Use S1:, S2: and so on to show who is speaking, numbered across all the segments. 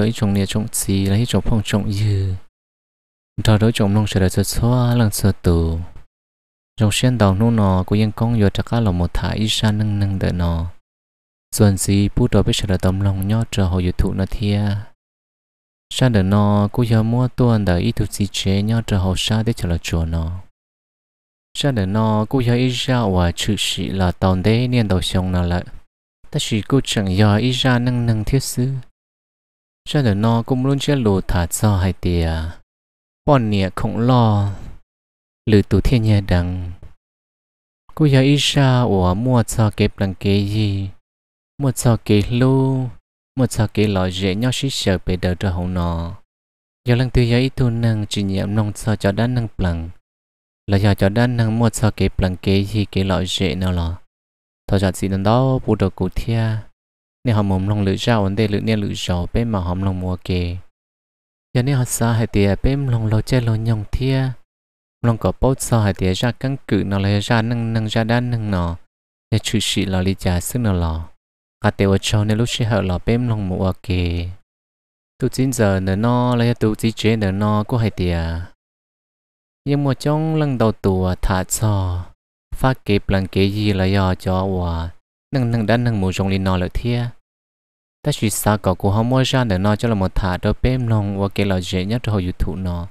S1: đối trọng nia trong xì lấy trọng phong trọng dư đó đối trọng nông sẽ là sơ xóa lần sơ tù trong xuyên đầu nô nọ của dân công vừa chắc cá lòng một thả ít xa nâng nâng đợi nọ xuân xì bút đồ biết sẽ là tâm lòng nhó trở hồi dự thụ nọ thia xa đợi nọ của giờ mua tuần đợi ít thuộc xì chế nhó trở hồ sa để trở là chùa nọ xa đợi nọ của giờ ít ra hòa chữ sĩ là tòn đế niên đầu sông nọ lại ta chỉ cô chẳng giờ ít ra nâng nâng thiết sư cho nên nó cũng luôn chơi lù thả cho hai tia bọn nè không lo lư tụ thiên nhà đằng cô giờ ít xa ủa mua cho kẹp bằng kế gì mua cho kế lô mua cho kế lọ dễ nhau xí sợ bề đầu cho hậu nọ giờ lần thứ giờ ít tu năng chỉ nhiệm nông cho cho đã năng bằng là giờ cho đã năng mua cho kẹp bằng kế gì kế lọ dễ nào lọ thôi giờ chỉ nên đó bù đầu cụ thia nên họ mồm lòng lưỡi rau ấn đây lưỡi nên lưỡi rau bên mà họ lòng mua kề giờ nên họ sa hai tiệt bên lòng lo chơi lâu nhong thia lòng có bốt sa hai tiệt ra căn cự nó lấy ra nâng nâng ra đan nâng nọ để chữ sĩ lò lý trả sức nó lo, cả tiệt tèo cho nên lúc sẽ họ lo bên lòng mua kề tu chín giờ nữa nó lấy tu chín chế nữa nó có hai tiệt, nhưng mà trong lần đầu tuổi thả cho phát kịp lần kế gì là do cho hòa nâng nâng đã nâng mù rong lì nọ lợi thia ta chỉ sao cậu cũng không mua ra để nó cho là một thả đôi bếp nong và cái là dễ nhất cho hồi thụ nó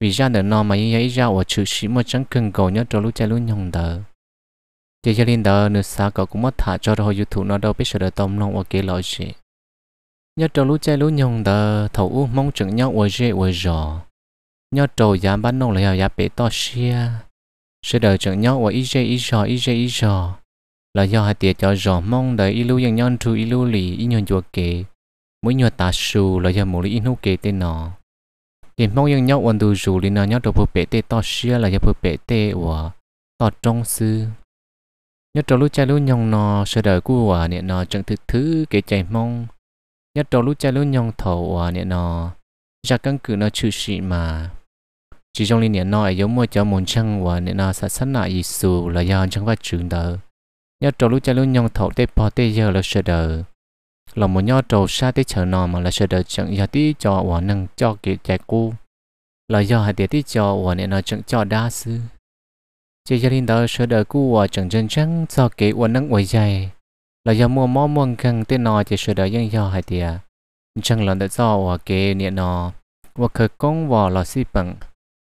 S1: vì ra để nó mà như ấy ra và chữ sĩ một chẳng cần cầu nhất cho lúc chơi lúc nhong đờ chỉ cho linh đờ nữa sao cậu cũng mất thả cho hồi thụ nó đâu biết sợ đợi tông nong và cái là dễ nhất cho lúc chơi lúc nhong đờ thấu u mong chẳng nhau và dễ và dò nhất trầu dám bắt nong là giá bể to xia sẽ đợi chẳng nhau và ít dễ ít dò ít dễ ít dò là do hai tiệt cho rõ mong đợi ilu yang nhon tru ilu li y nhon chùa kể mỗi nhua ta sù là do mỗi lì inu kể tên nọ thì mong yang nhau ổn tu dù li na nhau đồ phụ bệ tê to xia là do phu bệ tê của to trong sư nhất trò lúc cha lúc nhong nọ sơ đời của à nè nọ chẳng thực thứ kể chạy mong nhất trò lúc cha lúc nhong thầu à nè nọ ra căn cứ nó chữ sĩ mà chỉ trong linh nè nọ giống mua cho muốn chăng và nè nó sát sát lại Giêsu là do chẳng phải trường đời nhớ trâu lúc cha lúc nhon thổ tê bỏ tê giờ là sợ đờ là một nhớ trâu xa tê chờ nò mà là sợ đờ chẳng giờ tí cho quả năng cho kịp chạy cu là do hạt tiết tí cho quả nè nó chẳng cho đa sư chỉ gia đình đó sợ đờ cu quả chẳng chân chẳng cho kế quả năng quầy dày là do mua mò muôn căng tê nò chỉ sợ đờ dân do hạt tiết chẳng lần đã cho quả kế nè nò quả khởi công vò là si bằng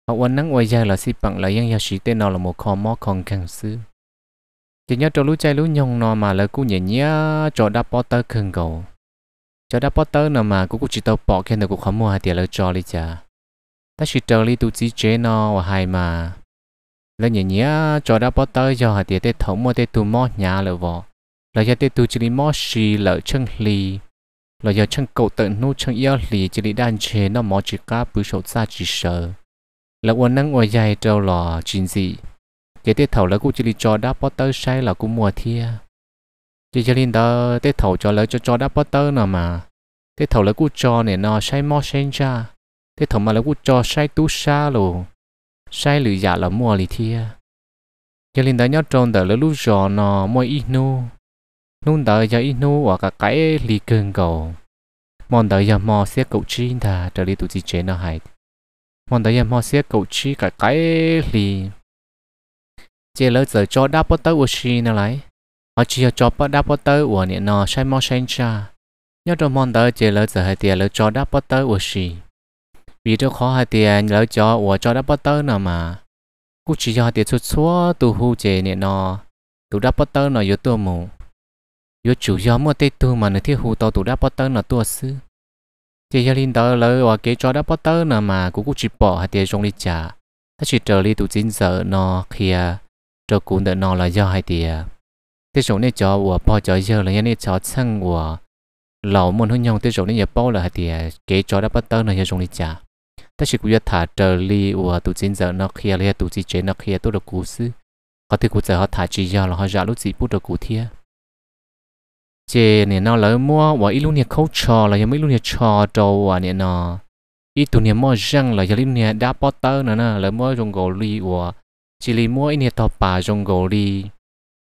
S1: họ quả nâng quầy dày là si bằng là dân do sĩ tê nò là một kho mò con căng sư chỉ nhớ trâu lũ chơi lũ nhông nó mà là cú nhảy nhớ cho đáp bó tơ khẩn cầu cho đáp bó tơ nó mà cú cú chỉ tàu bỏ khen được cú khó mua hai tiền lỡ cho đi chả ta chỉ trâu đi tu chỉ chế nó và hai mà lỡ nhảy nhớ cho đáp bó tơ cho hai tiền tê thống mua tê tụ mót nhà lỡ vò lỡ giờ tê tụ chỉ đi mót xì lỡ chân lì lỡ giờ chân cầu tận nu chân yêu lì chỉ đi đan chế nó mót chỉ cá bự sầu xa chỉ sợ lỡ quần năng quần dài trâu lò chín gì cái tết thầu lỡ cũng chỉ đi cho đáp bắt tới say là cũng mua thia à. chỉ cho nên đó tết thầu cho lỡ cho cho đã bắt tới nào mà tết thầu lỡ cũng cho này nó say mò sen cha. tết thầu mà lỡ cũng cho say tú xa lù say lử dạ là mua lì thia cho à. nên đó nhớ tròn đó lỡ lúc cho nó mua ít nu nu đó giờ ít nu hoặc cả cái lì cường cầu mòn đó giờ mò xe cậu chi thà trở đi tụi chị chế nó hay mòn đó giờ mò xe cậu chi cả cái lì chế lỡ giờ cho đáp bắt tới của chị nó lại họ chỉ cho bắt đáp bắt tới của nè nọ sai mò sai cha nhớ trong món tới chế lỡ giờ hai tiền lỡ cho đáp bắt tới của chị vì cho khó hai tiền lỡ cho của cho đáp bắt tới nào mà cũng chỉ cho tiền xuất xóa tu hu chế nè nó tu đáp bắt tới nó yếu tu mù yếu chủ yếu mua tê tu mà nó thiết hu to tu đáp bắt tới nó tu sư chế gia linh tới lỡ và kế cho đáp bắt tới nào mà cũng chỉ bỏ hai tiền trong đi trả ta chỉ trở đi tụ chính giờ nọ kia cho cũng đỡ nói là do hai thì thế số này cho của bao cho giờ là này cho sang của lão muốn hơn nhau thế số này giờ bao là hai thì kế cho đã bắt đầu là giờ chúng đi trả ta chỉ cũng thả trở li của tụ chiến giờ nó kia là tụ chiến chế nó kia tôi được cú sư có thể cũng giờ họ thả chỉ giờ là họ giả lúc gì bút được cú thia chế này nó lỡ mua và ít lúc này khâu trò là giờ mấy lúc này trò trâu và này nó ít tuần này mua răng là giờ lúc này đã bắt đầu nữa nè lỡ mua trong gò li của chỉ lì mua in tàu bà dùng gỗ đi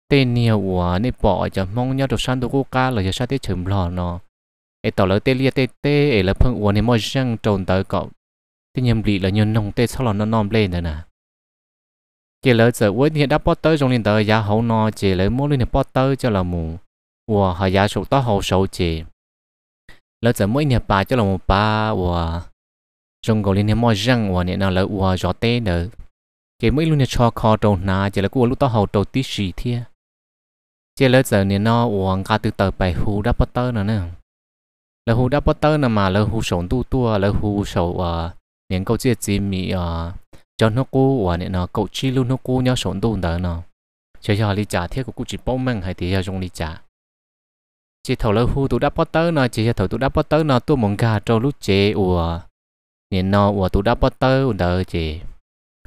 S1: tên nhiều của nè bỏ cho mong nhau được sang đồ cô ca là giờ sao tết chấm lò nó ấy tàu lỡ tên liệt tê tê ấy là phương của nè mọi răng trồn tới cậu tên nhầm bị là nhân nông tê sau lò nó nom lên rồi nè chỉ lỡ giờ cuối thì đã bắt tới trong liên tới giá hậu nó chỉ lỡ mua liên hiệp bắt tới cho là mù của họ giá sụt tới hậu sầu chỉ lỡ giờ mỗi nhà bà cho là một bà của trong gỗ liền mọi răng của nè nào lỡ của gió tê nữa เกมไม่รู้เนี่ยชอคอโดนนาเจแล้วกูลู้ต่อหฮาโตนที่สีเทียเจแล้วเจอเนี่ยนอวงกาตืเตอไปฮูดับเปเตอร์นะเนี่ยแล้วฮูดับเปเตอร์นะมาแล้วฮูสงตู้ตัวแล้วฮูสงอ่าเนี่ยกูเจียจีมีอ่าจอนกูวัเนี่ยเนาะกูชิลูนกูเนี่ยสงตู้เดินเนาะเชยๆอลิจ่าเทียกูกูจีป้อมังให้เทียจงลิจ่าเจเท่าแล้วฮูตูวดับเปเตอร์เนาะเจเท่าตูวดับเปเตอร์เนาะตัวมงกาโจลูเจอัวเนี่ยนอวัวตูดับเปเตอร์เดินเจ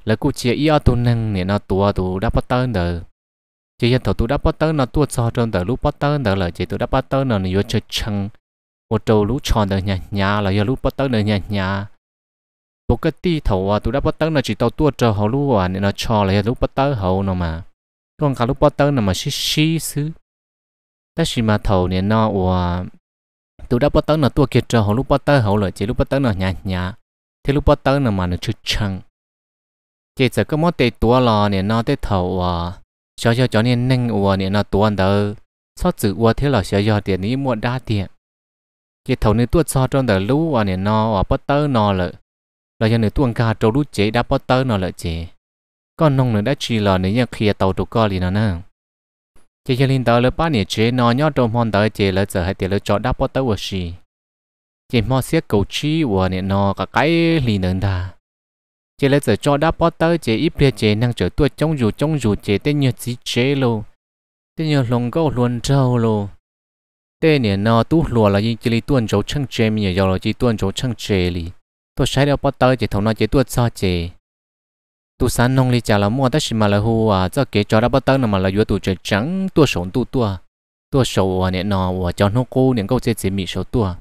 S1: là cụ chia ý tu nâng nè nó tua tu đã bắt tớ đờ chỉ hiện thầu tu đáp bắt tớ nó tua cho trong tờ lúc bắt tớ đờ là chỉ tu đáp bắt tớ nó nó chơi chăng một trâu lúc tròn đờ nhà nhà là giờ lúc bắt tớ đờ nhà nhà bộ cái ti thầu à tu đã bắt tớ nó chỉ tàu tua trâu hậu lũ à nè nó cho là giờ lúc bắt tớ hậu nó mà còn cả lúc bắt tớ nó mà xí xí xứ ta xí mà thầu nè nó ủa tu đáp bắt tớ nó tua kia trâu hậu lúc bắt tớ hậu là chỉ lúc bắt tớ nó nhà nhà thế lúc bắt tớ nó mà nó chơi chăng chỉ sợ cái một tê tua lò nè nó tê thầu à cho cho cho nên nâng ua nè nó tua đỡ sau chữ ua thế là sẽ do tiền นี้ mua đa tiền chỉ thầu nên tua cho trong đỡ lú à nè nó à bắt tớ nó lợ là cho nên tuông ca trâu lú chế đã bắt tớ nó lợ chế con nông nữa đã chỉ là nếu nhà kia tàu trâu co liền nó nè chỉ cho linh tớ lỡ ba nè chế nó nhót trong hòn tớ chế lỡ giờ hay tiền lỡ cho đã bắt tớ ua xì chỉ mò xiết cầu chi ua nè nó cả cái liền nương ta chỉ là giờ cho đã bắt tới chế ít bia chế năng trở tua trong dù trong dù chế tên như chỉ chế lô tên như lồng gấu luôn trâu lô tên này nó tu lùa là như chỉ lý tuôn dấu chăng chế mình giờ là chỉ tuôn dấu chăng chế li tôi sai đâu bắt tới chế thầu nó chế tua sao chế tu sáng nông lý chả là mua tất mà là hù à cho kế cho đã bắt tới mà là vừa tu chế trắng tua sống tu tua tua sầu à, này nó và cho nó cô những câu chế chế mị sầu tua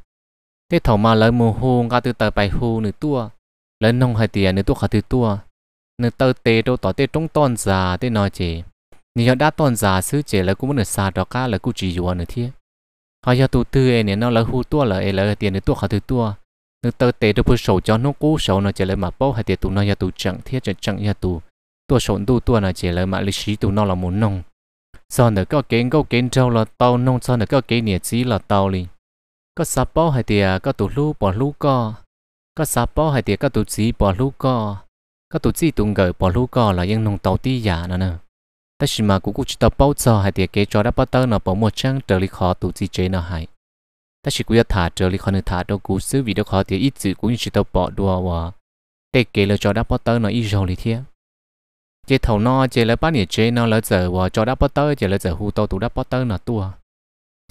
S1: thế thầu mà lời mua hù ngã từ tờ bài hù nữa tua lớn nông hai tiền nửa tôi khá thứ tua nửa tơ tê đâu tỏ tê trong toàn già tê nói chị nếu đã toàn già xứ chị là cũng muốn được xa đó cả là cũng chỉ dùa nữa thiệt họ giờ tụ tư em nên nó là hú tua là em là tiền nửa tôi khá thứ tua nửa tơ tê đâu phải sầu cho nó cũ sầu nó chị là mà bao hai tiền tụ nó giờ tụ chẳng thiết chẳng chẳng giờ tụ tua sầu tụ tua là chị là mà lịch sử tụ nó là muốn nông sau nửa có kiến có kiến trâu là tàu nông sau nửa có kiến nhiệt chí là tàu liền có sập bao hai tiền có tụ lú bỏ lú co có sa bỏ hay thì có tổ chức bỏ lũ co có tổ chức tung gỡ bỏ lũ co là những nông tàu tí giả nữa nè ta chỉ mà cũng cũng chỉ tàu bao giờ hay thì kế cho đã bắt đầu nó bỏ một trang trở lại khó tụ chỉ chế nó hay ta chỉ cũng thả trở lại khó nữa thả đâu cũng xử vì đâu khó thì ít chữ cũng chỉ tàu bỏ đùa và để kế là cho đã bắt đầu nó ít rồi thì thế chế thầu nó chế là bắt nhiệt chế nó là giờ và cho đã bắt đầu chế là giờ hú tàu tụ đã bắt đầu nó tua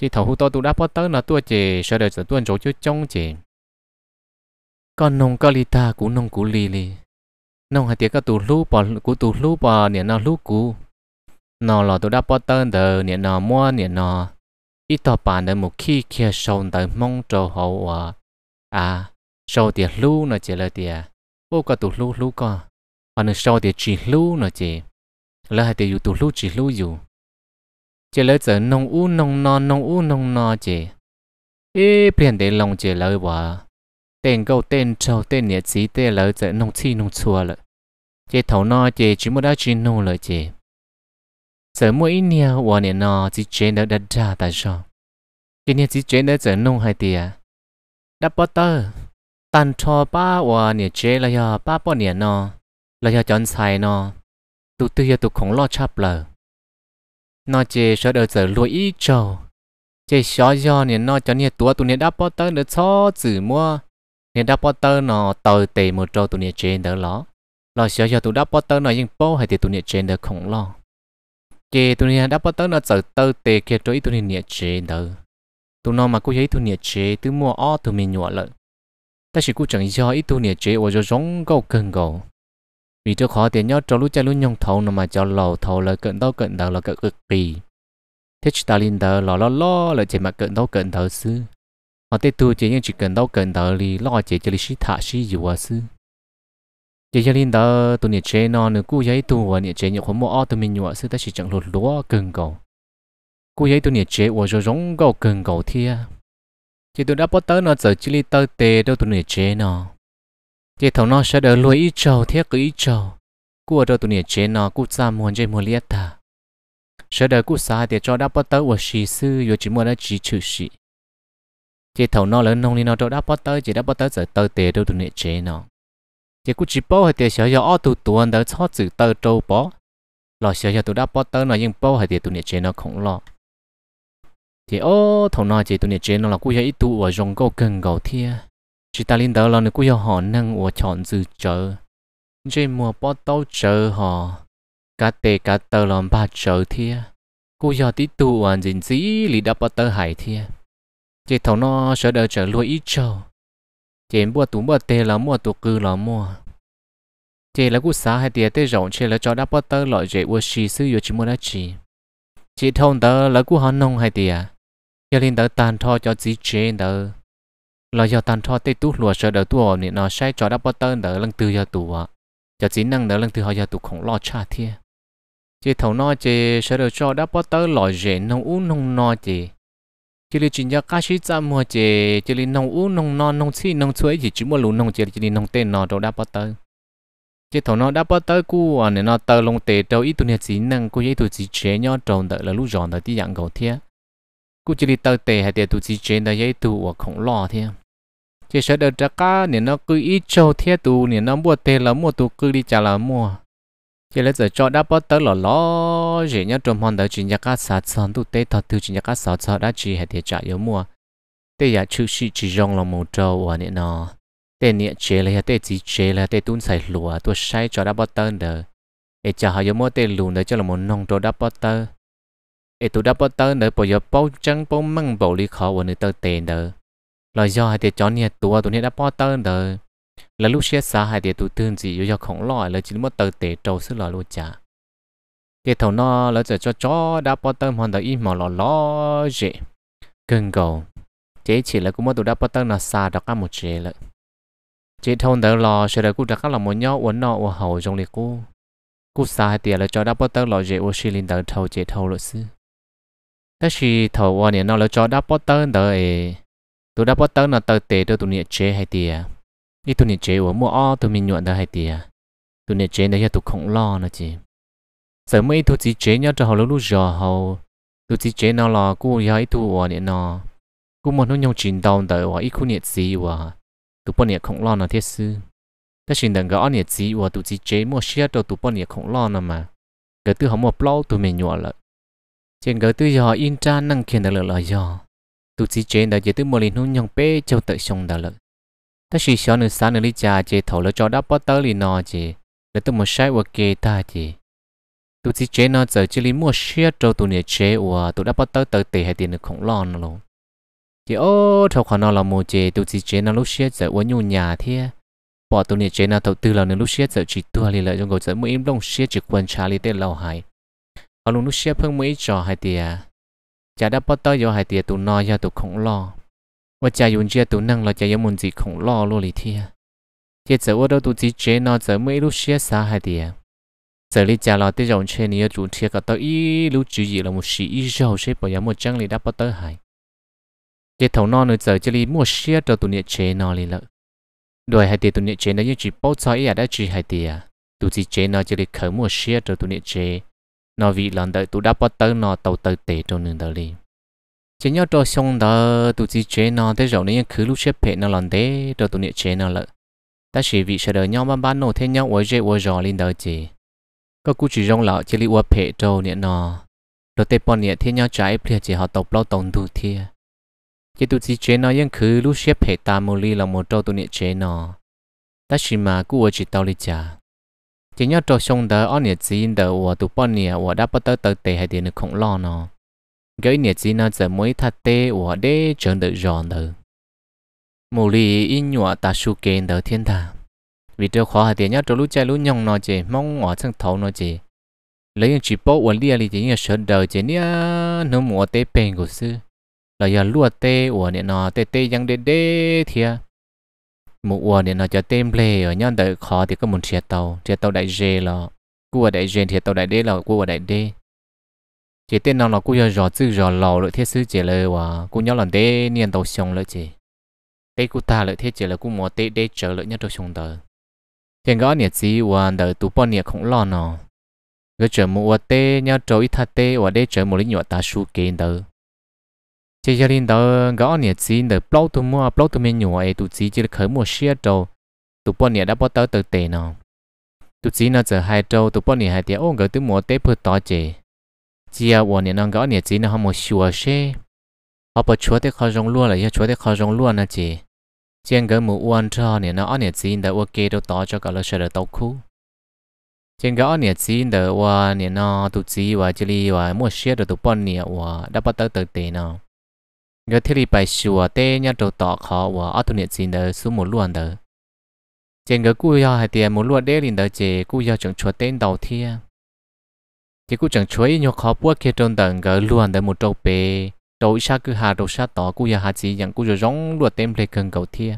S1: chế thầu hú tàu tụ đã bắt đầu nó tua chế sau đó giờ tuần chỗ chứ trong chế con nông có lì ta cũng nông cú lì lì nông hai tiếng các tù lú bỏ cú tù lú bỏ nè nó lú cú nó lò tụ đã bỏ tên đờ nè nó mua nè nó ít tao bàn đờ một khi kia sâu đờ mong trâu hậu à à sâu tiền lú nó chỉ là tiền ô các tù lú lú con còn sâu tiền chỉ lú nó chỉ là hai tiếng tù lú chỉ lú dù chỉ là giờ nông u nông nò nông u nông nò chỉ ít biển để lòng chỉ là bỏ tên câu tên trâu tên nhiệt sĩ tên lỡ giờ nông chi nông chùa lợ chế thấu no chế chú một đã chỉ nô lợ chế giờ mỗi ít nhiều và nè nó chỉ chế đỡ đặt ra tại sao chế nhiệt sĩ chế đỡ giờ nông hay tiề đã bắt tơ tan cho ba và nè chế là giờ ba bao nè nó là giờ chọn sai nó tụi tôi giờ tụi không lo chắp lợ nó chế sợ đỡ giờ lùi ít trâu chế xóa do nè nó cho nè tua tụi nè đã bắt tơ nữa cho chữ mua nè đáp bó tơ nó tờ tề một trâu tụi nè trên đỡ ló lo xíu cho tụi đáp bó tơ nó nhưng bố hay thì tụi nè trên đỡ không lo kì tụi nè đáp bó tơ nó sợ tơ tề kia trôi tụi nè trên đỡ tụi nó mà cũng thấy tụi nè chế tụi mua o tụi mình nhọ lợn ta chỉ cũng chẳng cho ít tụi nè chế ở cho giống câu cần cầu vì trước khó tiền nhau cho lúc cha lúc nhông thầu nó mà cho lầu thầu là cận đâu cận đầu là cận cực kỳ thế ta linh đờ lò lò lò là chỉ mà cận đâu cận đầu xưa họ tê tu chỉ những chỉ cần đâu cần đó thì lo chỉ chỉ sĩ thả sĩ dù à sư chỉ cho linh đó tu nhiệt chế nó nữa cú giấy tu và nhiệt chế nhiều khốn mua tu mình nhựa sư ta chỉ chẳng lột lúa cần cầu cú giấy tu nhiệt chế và rồi giống cầu cần cầu thia chỉ tu đã bắt tới nó giờ chỉ li tơ tê đâu tu nhiệt chế nó chỉ thầu nó sẽ đỡ lùi ít trầu thế cứ ít trầu cú ở đâu tu nhiệt chế nó cú ra muốn chơi mua liệt ta sẽ đỡ cú xa để cho đã bắt tới và sĩ sư rồi chỉ muốn đã chỉ trừ sĩ chỉ thầu nó lớn nông đi nó đâu đã bắt tới chỉ đã bắt tới giờ tới tiền đâu được nệ chế nó chỉ cũng chỉ bao hay tiền 小小二度多的超子到周包，老小小都 đã bắt tới nó nhưng bao hay tiền tụi nệ chế nó không lo thì ô thầu nó chỉ tụi nệ chế nó là cứ giờ ít tụ ở rong câu cần cầu thia chỉ ta linh đó là nó cứ giờ họ năng ở chọn chữ chờ chỉ mua bắt tàu chờ họ cá tê cá tơ làm ba chờ thia cứ giờ tí tụ ở à, dính dĩ lì đã bắt tới hải thia chị thấu nó sợ đỡ trở lui ít trâu chị mua tủ mua tê là mua tủ cư là mua chị là cú xá hay tiền tê rộng chị là cho đáp bớt tớ loại dễ ua xì sư yếu chỉ mua đã chị chị thông tớ là cú hắn nông hay tiền giờ lên tớ tàn tho cho chị chế tớ là giờ tàn tho tê tú lùa sợ đỡ tu nị nó sai cho đáp bớt tớ đỡ lần từ giờ tủ ạ cho chính năng đỡ lần từ họ giờ tủ không lo cha thiê chị thấu nó chị sợ đỡ cho đáp bớt tớ loại dễ nông uống nông no chị chỉ là chuyện cho cá sĩ cha mua chè chỉ là nông u nông non nông xí nông chuối chỉ chỉ mua lú nông chỉ chỉ là nông tên nó đâu đã bắt tới chỉ thầu nó đã bắt tới cú à nên nó tơ lông tề đâu ít tuần chỉ năng cú ấy tụi chỉ chế nhau trồng đợi là lúa giòn đợi tí dạng gầu thiệt cú chỉ là tơ tề hay tề tuổi chỉ chế đợi ấy tụi à, không lo thiệt chỉ sợ được chắc cá nên nó cứ ít trâu thiệt tụi nên nó mua tề là mua tụi cứ đi trả là mua giờ lấy giờ cho đã bớt tới lò lò gì nhá trong hoàn đời chỉ nhá các sản sản tu tê thật tu chỉ nhá cá sản sạt đã chỉ hết thì chạy yếu mua tê giờ chữ sĩ chỉ rong là một trâu à nè nó tê nhẹ chế là tê chỉ chế là tê tuân sai lúa tu sai cho đã bớt tới đờ ê chả hay yếu mua tê lùn để cho là một nông trâu đã bớt tới ê tu đã bớt tới đờ bây giờ bao trắng bao măng bao lì khó và nơi tới tê đờ là do hai tê chó nhẹ tua tu nhẹ đã bớt tới đờ là lúc xe xa hai tiệt tụ tương gì yêu yêu khổng lồ là chỉ muốn tờ tệ trâu sức lò luôn cha. cái thầu nó là giờ cho chó đã bắt tâm hoàn đời im mà lò lo gì, cần cầu chế chỉ là cũng muốn tụ đã bắt tâm là xa đọc ăn một chế lợi chế thôn đời lò sẽ đời cũng đã các là một nhau uốn nọ uốn hậu trong liệt cô cô xa hai tiệt là cho đã bắt tâm lò gì uốn xin linh đời thầu chế thầu lợi sư ta chỉ thầu uốn nó là cho đã bắt tâm đời tụ đã bắt tâm là tờ tệ cho tụ niệm chế hai tiệt ít tụi nè chế của mua o mình nhuận đó hay tìa tụi nè chế này tụi không lo nữa chứ. sợ mấy tụi chỉ chế nhớ cho họ lúc lúc giờ họ tụi chỉ chế nó là cô ấy tụi của nè nó cô muốn nó nhau chuyện đau đời của ít cô nè gì của tụi bọn nè không lo nó thiết sư ta xin đừng có nè gì của tụi chỉ chế mua xe cho tụi bọn nè không lo nữa mà cái tụi họ mua bao tụi mình nhuận lại trên cái tụi họ in cha năng kiện được là do tụi chỉ chế đã chỉ tụi mua liền hôn nhau bé cho tự xong đã lợi ta chỉ xóa nữ sáng nữ lý trà chỉ thầu lỡ cho đã bắt tới lì nọ chỉ để tôi một sai hoặc kê ta chỉ tôi chỉ chế nó giờ chỉ lý mua xe cho tôi nè chế và tôi đã bắt tới tới tệ hay tiền được khổng lồ. nó luôn chỉ ô thầu khoản nó là mua chế tôi chỉ chế nó lúc xe giờ uống nhu nhà thế bỏ tôi nè chế nó thầu tư là nửa lúc xe giờ chỉ tua lì lại trong cầu giờ mua im đông xe chỉ quan trà lì tên lâu hại ở luôn lúc xe phương mới trò hay tiền chả đã bắt tới giờ hay tiền tụi nói giờ tụi khổng lồ. ว่าจะยุ่งเจียตัวนั่งเราจะยังมุนจีของล่อลูลีเทียเทียจะว่าเราตัวจีเจนอจะไม่รู้เชียสาหาเดียจะลีจะเราที่เราเชนี่จูเทียก็ตัวอีรู้จีเรามุสีอีเราใช่ปะยังมุจังลีดับปะเตอร์หายเทียถนอนเนจะจะลีมั่วเชียเราตัวเนี่ยเจนอลีละโดยหายเดียตัวเนี่ยเจนอยังจีป้าใจอยากได้จีหายเดียตัวจีเจนอจะลีเขามั่วเชียเราตัวเนี่ยเจนอวีหลังเดตัวดับปะเตอร์นอตัวเตอร์เตตัวหนึ่งเดลี chế nhau trò xong đó tụi chỉ chế nó thế rồi nên cứ lúc xếp hệ nó lần thế rồi tụi nhện chế nó lợ ta chỉ vì sợ đời nhau mà bán nổ thế nhau ôi dễ ôi giò lên đời chỉ có cú chỉ rong lợ chỉ li ua hệ trâu nhện nó rồi tê bọn nhện thế nhau trái plia chỉ họ tộc lo tổng thủ thia chỉ tụi chỉ chế nó nhưng cứ lúc xếp hệ ta mù ly là một trâu tụi nhện chế nó ta chỉ mà cú ở chỉ tao li chả chỉ nhau trò xong đó ở chỉ gì đời ua tụi bọn nhện ua đã bắt tới tới tệ hay tiền được khổng lo nó cái nhiệt gì nó giờ mới thật tế của đế chẳng được giòn nữa mù lì in nhọ ta su kén đỡ thiên thà vì điều khó hạt tiền nhất trong lúc chạy lúc nhong nó chỉ mong ngỏ chân thấu nó chỉ lấy những chỉ bốc của lìa lì chỉ như sơn đời chỉ nia nó mùa tế bền của sư là giờ lúa tê uốn nè nó tê tê ยัง đê đê thia mùa uốn nè nó cho tem lê ở nhau đợi khó thì có muốn chia tàu chia tàu đại dê là cua đại dê thì tàu đại đế là cua đại đế chỉ tên nào là cũng giờ rõ chữ rõ lò lợi thiết sư chỉ lời và cũng nhớ lần đấy niên đầu xong lợi chỉ tê cụ ta lợi thiết chỉ là cũng mò tê đế chờ lợi nhất đầu xong tờ tiền gõ nhiệt gì và đợi tụ bọn nhiệt không lo nó người chờ mua tê nhau trở ít thật tế và đế chờ một lý nhỏ ta su kiến tờ chỉ cho nên tờ gõ nhiệt gì đợi bao tụ mua bao tụ mình nhỏ ấy tụ chỉ chỉ là khởi mua xe trâu tụ bọn nhiệt đã bắt tớ từ tê nó tụ chỉ nó chờ hai trâu tụ bọn nhiệt hai tiếng ôm gỡ tụ mua tê phượt tỏ chè chỉ à bọn nó gọi nè chỉ nó không một sửa xe họ bảo chúa thế khó rong luôn là yêu chúa thế khó rong luôn nè chị trên cái mũ uan cho nè nó nè chỉ đã ok đâu tỏ cho cả lớp sẽ được tàu khu trên cái nè chỉ đã qua nè nó tụ chỉ và chỉ li và mua xe được tụ bọn nè và đã bắt tới tới tiền nào người thiết bị bài sửa tê nhá đầu tỏ khó và ở tụ nè chỉ đã số một luôn đó trên cái cú ya hai tiền một luôn đế liền đó chị cú ya chẳng chúa tên đầu thiên cái cú chẳng chuối nhau khó búa kia trong tầng gỡ luôn để một trâu bề trâu xa cứ hà trâu xa tỏ cú giờ hà chỉ rằng cú rồi rong luôn tem lệ cần cầu thia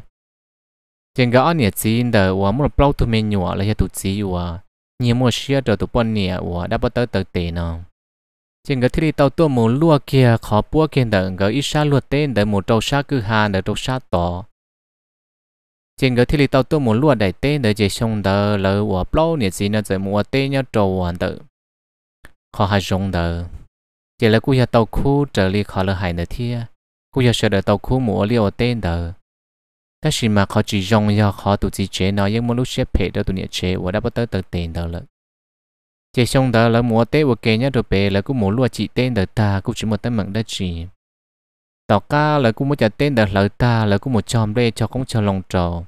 S1: tiền gỡ nhiệt chỉ để hòa một bao tụi mình nhỏ là hệ tụi chỉ hòa nhiều mua xe đờ tụ bọn nhẹ hòa đã bắt tới tới tệ nào tiền gỡ thì tàu tua một lúa kia khó búa kia tầng gỡ ít xa luôn tên để một trâu xa cứ hà để trâu xa tỏ trên cái thiết lý tàu tôi muốn lùa đại tế để chế xong đờ lỡ của bao nhiêu gì nó sẽ mua tế nhau trâu hoàn tử khó hai rong đờ chỉ là cú giờ tàu khu trở lại khó là hai nửa thia cú giờ sợ đờ tàu khu mùa liều tên đờ ta chỉ mà khó chỉ rong giờ khó tụi chỉ chế nó nhưng một lúc xếp phê đờ tụi nhẹ chế và đã bắt tới tờ tiền đờ lợn chỉ xong đờ là mùa tết và kề nhá được bề là cú mùa lúa chỉ tên đờ ta cú chỉ một tấm mạng đất chỉ tàu ca là cú muốn trả tên đờ lợn ta là cú một chòm đây cho không cho lòng trầu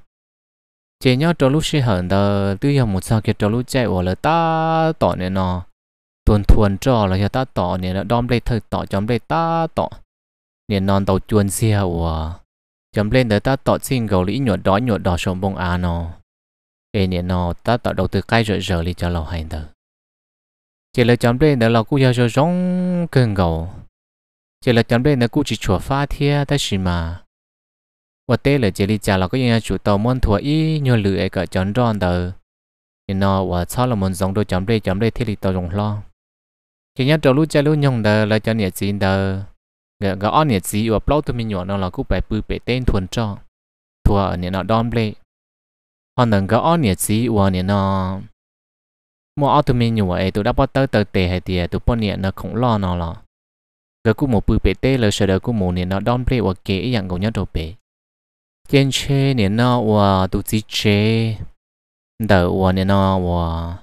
S1: Chỉ nhau trâu lúc xí hởn đờ tư giờ một sao kia trâu lúc chạy ủa là ta tỏ nên nó tuần thuần trò là ta tỏ nè nó đom lên thời tỏ chấm lên ta tỏ nè non tàu chuồn xe à chấm lên tới ta tỏ xin gầu lý nhuột đó nhuột đỏ sống bông à nó ê nè nó ta tỏ đầu từ cái rồi giờ đi cho lầu hành tử chỉ là chấm lên đó là cú giờ rong cơn gầu chỉ là chấm lên đó cú chỉ chùa pha thiê ta xì mà và tê là chỉ đi chả là có những chủ tàu môn thua y nhuột lửa cả chấm ròn tờ nè nó và sau là muốn giống đôi chấm lên chấm lên thì đi tàu dùng lo cái nhá trâu lú chơi lú nhông đờ là cho nhiệt gì đờ gỡ gỡ on nhiệt gì ở blog tụi mình nhỏ nó là cũng phải bự bể tên thuần cho thua ở nhiệt nó đom lệ hòn đừng gỡ on nhiệt gì ở nhiệt nó mua ở tụi mình nhỏ ấy tụi đã bắt tới tới tệ hay tiệt tụi bọn nhiệt nó không lo nó là gỡ cũng một bự bể tên là sợ đờ cũng một nhiệt nó đom lệ ở kế dạng của nhá trâu bể trên chê nhiệt nó ở tụi chơi chê đờ ở nhiệt nó ở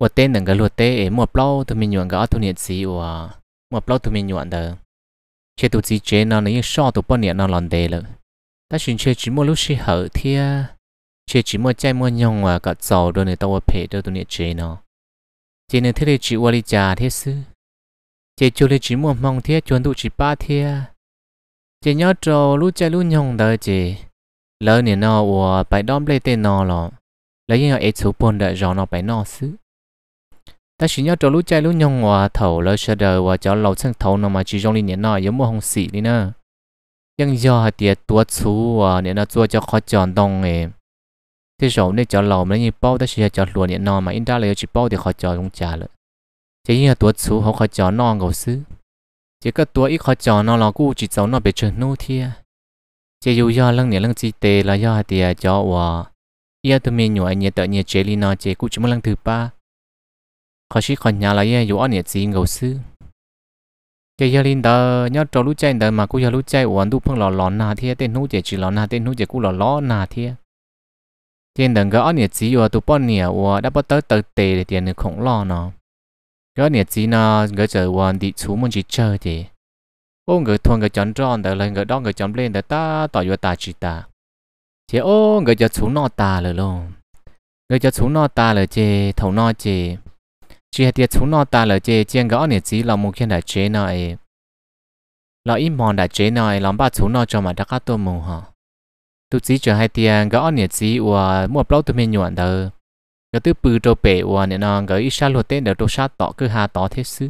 S1: ว่าเต้นหนึ่งก็ลวดเต้เอ๋หมดเปล่าทุมีหยวนก็อัตเนียสีว่าหมดเปล่าทุมีหยวนเด้อเชื่อตัวจีเจนอนยังชอบตัวป้อนเนี่ยนอนหลอนเดเลยแต่ฉันเชื่อจีมัวลูกชิเหอเทียเชื่อจีมัวใจมัวยงว่าก็จอดโดนในตัวเพจตัวเนี่ยเจนอเจนเทเลจีวาริจาเทซื้อเจจูเลจีมัวมองเทียจวนตุจีป้าเทียเจนยอดโจลูกใจลูกยงเด้อเจแล้วเนี่ยนอว่าไปด้อมเลยเต้นนอหรอแล้วยังเอาเอชูปนเด้อรอนอไปนอซื้อ ta chỉ nhớ cho lũ chạy lũ nhông hòa thầu lỡ sẽ đờ hòa cho lầu sang thầu nó mà chỉ trong linh nhện nọ giống mua hồng xị đi nè nhưng do hạt tiệt tua chú hòa nhện nó chua cho khó chọn đông nghe thế rồi nên cho lầu mới như bao ta chỉ cho lùa nhện nọ mà in ra lấy chỉ bao thì khó chọn cũng trả lợ chỉ như tua chú họ khó chọn nọ ngầu xứ chỉ có tua ít khó chọn nọ là cũ chỉ cháu nó bị trơn nô thia chỉ dù do lăng nhện lăng chi tề là do hạt tiệt cho hòa yêu tụi mình nhủ anh nhện tự nhiên chế li nọ chế cũ chỉ muốn lăng thứ ba khó sĩ khỏi nhà lại ye anh nhật gì ngầu sư cái gia đình đó nhớ trâu lú chạy đó mà cũng nhớ lú chạy uống đủ phong lò lò nà thiệt tên hú chỉ chỉ lò nà tên hú chỉ cũng lò lò nà thiệt tiền đừng có anh nhật gì uống tụ bao nhiêu uống đã bắt tới tới tệ để tiền được khổng lò nó cái nhật gì nó cái giờ uống đi chú muốn chỉ chơi thì ôm người thua người chọn tròn đó là người đó người chọn lên đó ta tỏ vô ta chỉ ta chỉ ô người cho chú nọ ta rồi luôn người cho chú nọ ta rồi chơi thầu nó chơi chỉ hết tiệt chúng nó ta là chơi chiến gõ này chỉ là một khi đã chế này là ít mòn đã chế này làm ba chúng nó cho mà đã cắt tôi mù hả tôi chỉ cho hai tiền gõ này chỉ và mua lâu tôi mới nhận được cái thứ bự trâu bể và nên nó cái ít sát luật tên đều trâu sát tỏ cứ hà tỏ thế xứ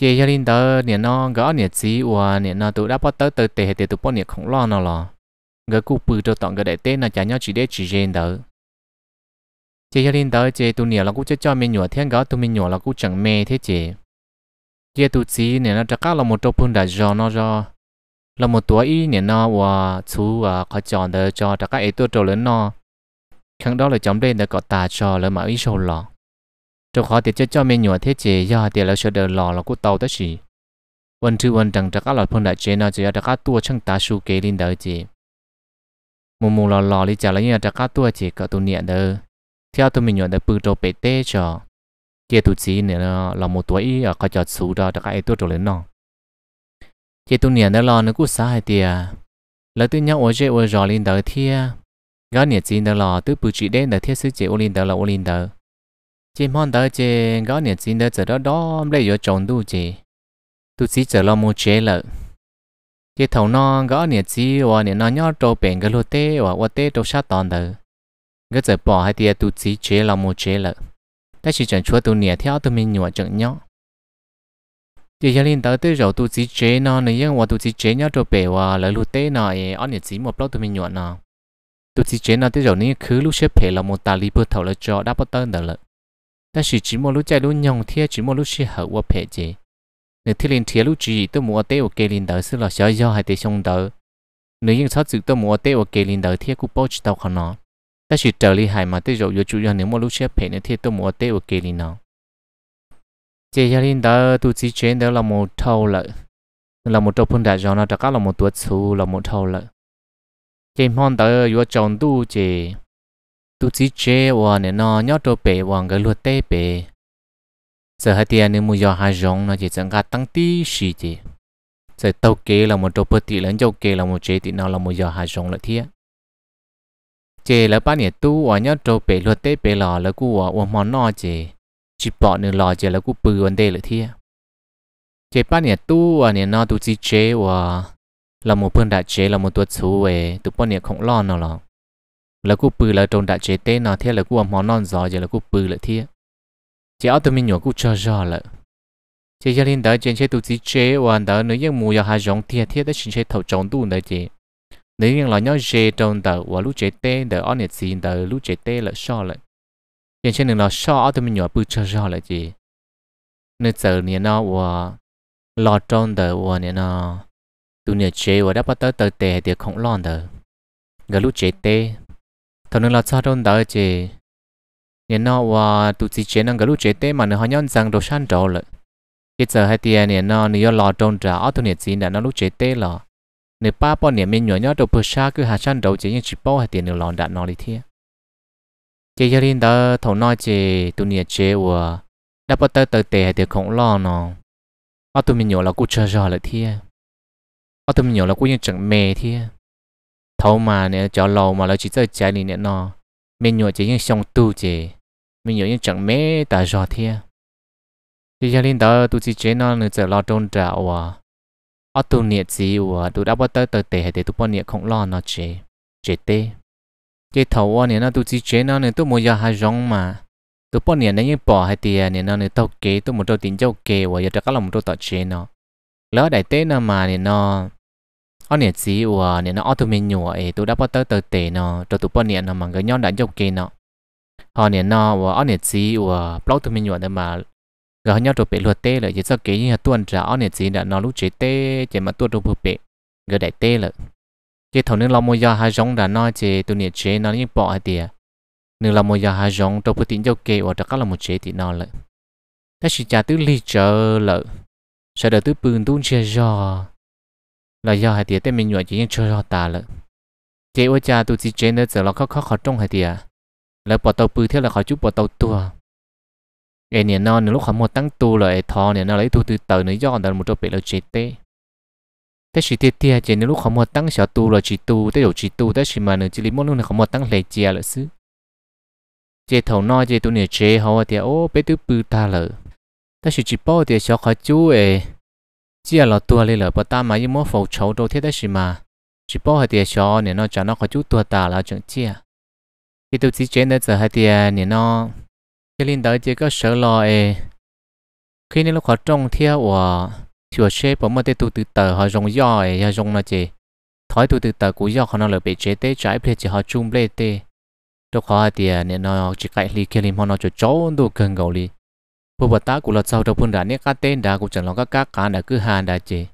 S1: chế gia đình đó nên nó gõ này chỉ và nên nó tôi đã bắt tới tới tệ thì tôi bắt này không lo nó lo cái cụ bự trâu tỏ cái đại tên là chả nhau chỉ để chỉ riêng đâu chị gia đình đời chị tu nhiều là cũng cho cho mình nhỏ thiên gõ tu mình nhỏ là cũng chẳng mê thế chị chị tụ chỉ nè nó chắc là một chỗ phun đã do nó do là một tuổi ý này nó và chú và khó chọn được cho chắc các ấy tuổi trâu lớn nó khi đó là chống đây để có tà cho là mà ý sâu lọ trâu khó thì cho cho mình nhỏ thế chị do thì là sợ đời lọ là cũng tàu tới gì chẳng là phun chế chỉ tu tu tu su kế linh đời gì วันที่วันจังจะก็หลอดพ่นได้เจนจะจะก็ตัวช่างตาชูเกลินเดอจีมุมมุลอลอลิจ่าแล้วเนี่ยจะก็ตัวจีก็ตัวเนี่ยเดอ theo tôi mình nhận được bự trâu bể tê cho chế tụi chỉ nữa là một tuổi ở à, có chợ sú đó đã cái tụi trâu lớn nọ chế tụi nè đó là nó cũng xa hay tiề là tụi nhau ở chơi ở rò lên đó thia gã nè chỉ đó là tụi bự chỉ đến đó thia sư chế ở lên đó là ở lên đó chế mòn đó chế gã nè chỉ đó giờ đó đó lấy vô trồng đủ chế tụi chỉ giờ là một chế lợi chế thầu non gã nè chỉ và nè nó nhớ trâu bể cái lô tê và ở tê trâu sát tòn đó cái giờ bỏ hai tia tụt xí chế là một chế lợ ta chỉ chẳng chúa tụi nè theo tụi mình nhỏ chẳng nhỏ chỉ cho nên tới tới rồi tụi xí chế nó này nhưng mà tụi xí chế nhau cho bể và lỡ lụt tê nó ấy ăn nhật xí một lát tụi mình nhỏ nó tụi xí chế nó tới rồi này cứ lúc xếp bể là một tà li bơ thầu là cho đáp bắt tên đó lợ ta chỉ chỉ một lúc chạy lúc nhong thia chỉ một lúc xí hậu qua bể chế nếu thiên linh thiên lúc chỉ tôi mua tê ok liên tới sẽ là sẽ do hai tê xong tới nếu những sát sự tôi mua tế tê ok linh tới thia cũng bao chỉ tàu khó nó ta chỉ trở lại hại mà tới rồi giờ chủ nhân nếu mà lúc xếp phe này thì tôi mua tế ở kia đi nào chỉ gia đình đó tôi chỉ chuyện đó là một thâu lợi là một trâu phun đại gió nó tất cả là một tuổi xu là một thâu lợi chỉ mong đó vừa chọn tu chỉ tu chỉ chế và nên nó nhớ trâu bể và cái luật tế bể giờ hai tiền nếu muốn giờ hai giống nó chỉ cần cả tăng tí xì chứ giờ tàu kế là một trâu bớt tí lớn châu kế là một chế thì nó là một giờ hai giống lợi thiệt chế là ba nhiệt tu ở nhau trâu bể luật tế bể lò là cú ở ở món nọ chế chỉ bỏ nửa lò chế là cú bự vấn đề là thia chế ba nhiệt tu ở nhiệt nọ tu chỉ chế ở là một phương đại chế là một tuột số về tụ ba nhiệt không lo nào lọ là cú bự là trong đại chế tế nọ thia là cú ở món nọ gió chế là cú bự là thia chế ở tụi mình nhỏ cú cho cho là chế gia đình đó trên chế tu chỉ chế ở đó nữa những mùa giờ hai giống thia thia đó chính chế thầu trống tu nữa chế nếu như là nhớ dê trong tờ và lúc chế tê tờ ở nhiệt gì tờ lúc chế tê là so lại hiện trên đường là so thì mình nhỏ bự cho so lại gì nên giờ này nó và lo trong tờ và này nó tụi nhiệt chế và đã bắt tới tờ tê thì không lo tờ gần lúc chế tê thằng nên là sao trong tờ gì nên nó và tụi chị chế nó gần lúc chế tê mà nó họ nhon rằng đồ san trộn lại cái giờ hai tia này nó nếu lo trong trả ở tụi nhiệt gì đã nó lúc chế tê là nếu ba bọn niệm mình nhỏ nhỏ đầu bờ xa cứ hà chăn đầu chỉ những chỉ bao hạt tiền nửa lòn đạn nó đi thiệt chỉ cho nên đó thấu nói chỉ tu niệm chế của đã bắt tới tới tệ thì không lo nó ở tụi mình nhỏ là cũng chơi rồi lại thiệt ở tụi mình nhỏ là cũng những chẳng mê thiệt thấu mà nè cho lâu mà là chỉ chơi trái này nè nó mình nhỏ chỉ những xong tu chỉ mình nhỏ những chẳng mê ta rồi thiệt chỉ cho nên đó tụi chỉ chế nó nữa giờ lo trôn trả à ở tu niệm gì và tụi đã bắt tới tới tệ để tụi bọn niệm không lo nó chế chế tê chế thầu anh nó tụi chỉ chế nó nên tụi mua ra hai rong mà tụi bọn niệm nó như bỏ hay tiền nên nó nên tao kế tụi một trâu tiền châu kế và giờ các lòng trâu tao chế nó lỡ đại tế nó mà nên nó ở niệm gì và nên nó ở tụi mình nhủa ấy tụi đã bắt tới tới tệ nó cho tụi bọn niệm nó mà cái nhóm đại châu kế nó họ nên nó và ở niệm gì và blog tụi mình nhủa để mà gỡ nhau trộn bể luật tê là chỉ do cái như tuần rõ này gì đã nó lúc chế tê chỉ mà tuần trộn bột bể gỡ đại tê là chỉ thầu nước lòng mua do hai giống đã nói chỉ tu nhiệt chế nó như bỏ hay tiề à. nước lòng mua do hai giống trộn bột tính cho kê hoặc các là một chế thì nó lợi ta chỉ trả tứ ly chờ lợi sợ đợi tứ bừng tuôn chia giò, là do hai tiề tê mình nhọ chỉ như chơi do ta lợi chế ôi cha tu chỉ chế nữa giờ nó khó khó khó trông hay tiề lợi bỏ tàu bự thế là khỏi chút bỏ tàu tua em nè nó lúc họ mua tăng tu rồi thọ này, nó lấy tu từ từ nữa do còn một chỗ bị là chết tê thế chỉ tiết tiết chỉ lúc họ mua tu là chỉ tu thế rồi chỉ tu thế chỉ mà nữa chỉ lấy món luôn họ mua tăng lệ chia là xứ chế thầu nói chế tu này, chế họ thì ô bé tu bự ta lợ thế chỉ chỉ bao thì 小 khó chú ấy chia là tu lên lợ bà ta mà như mua phẫu chấu đâu thế thế chỉ mà chỉ bao thì 小 nè nó cho nó khó chú tua ta là chẳng chia khi tôi chỉ chế nữa giờ thì nè nó cho nên đó chỉ có sợ lo e khi nên nó khó trông theo của chùa xe bỏ mà tu từ tờ họ dùng giò e họ dùng là chỉ thói tu từ tờ của giò họ nó là bị chế tế trái ple chỉ họ chung ple tê đâu khó thì à, nên nó chỉ cái ly kia lim họ nó cho cháu đồ cần gầu li bộ vật tá của lọt sau đầu phun đã nét cá tên đã cũng chẳng lo các cá cá đã cứ hàn đã chế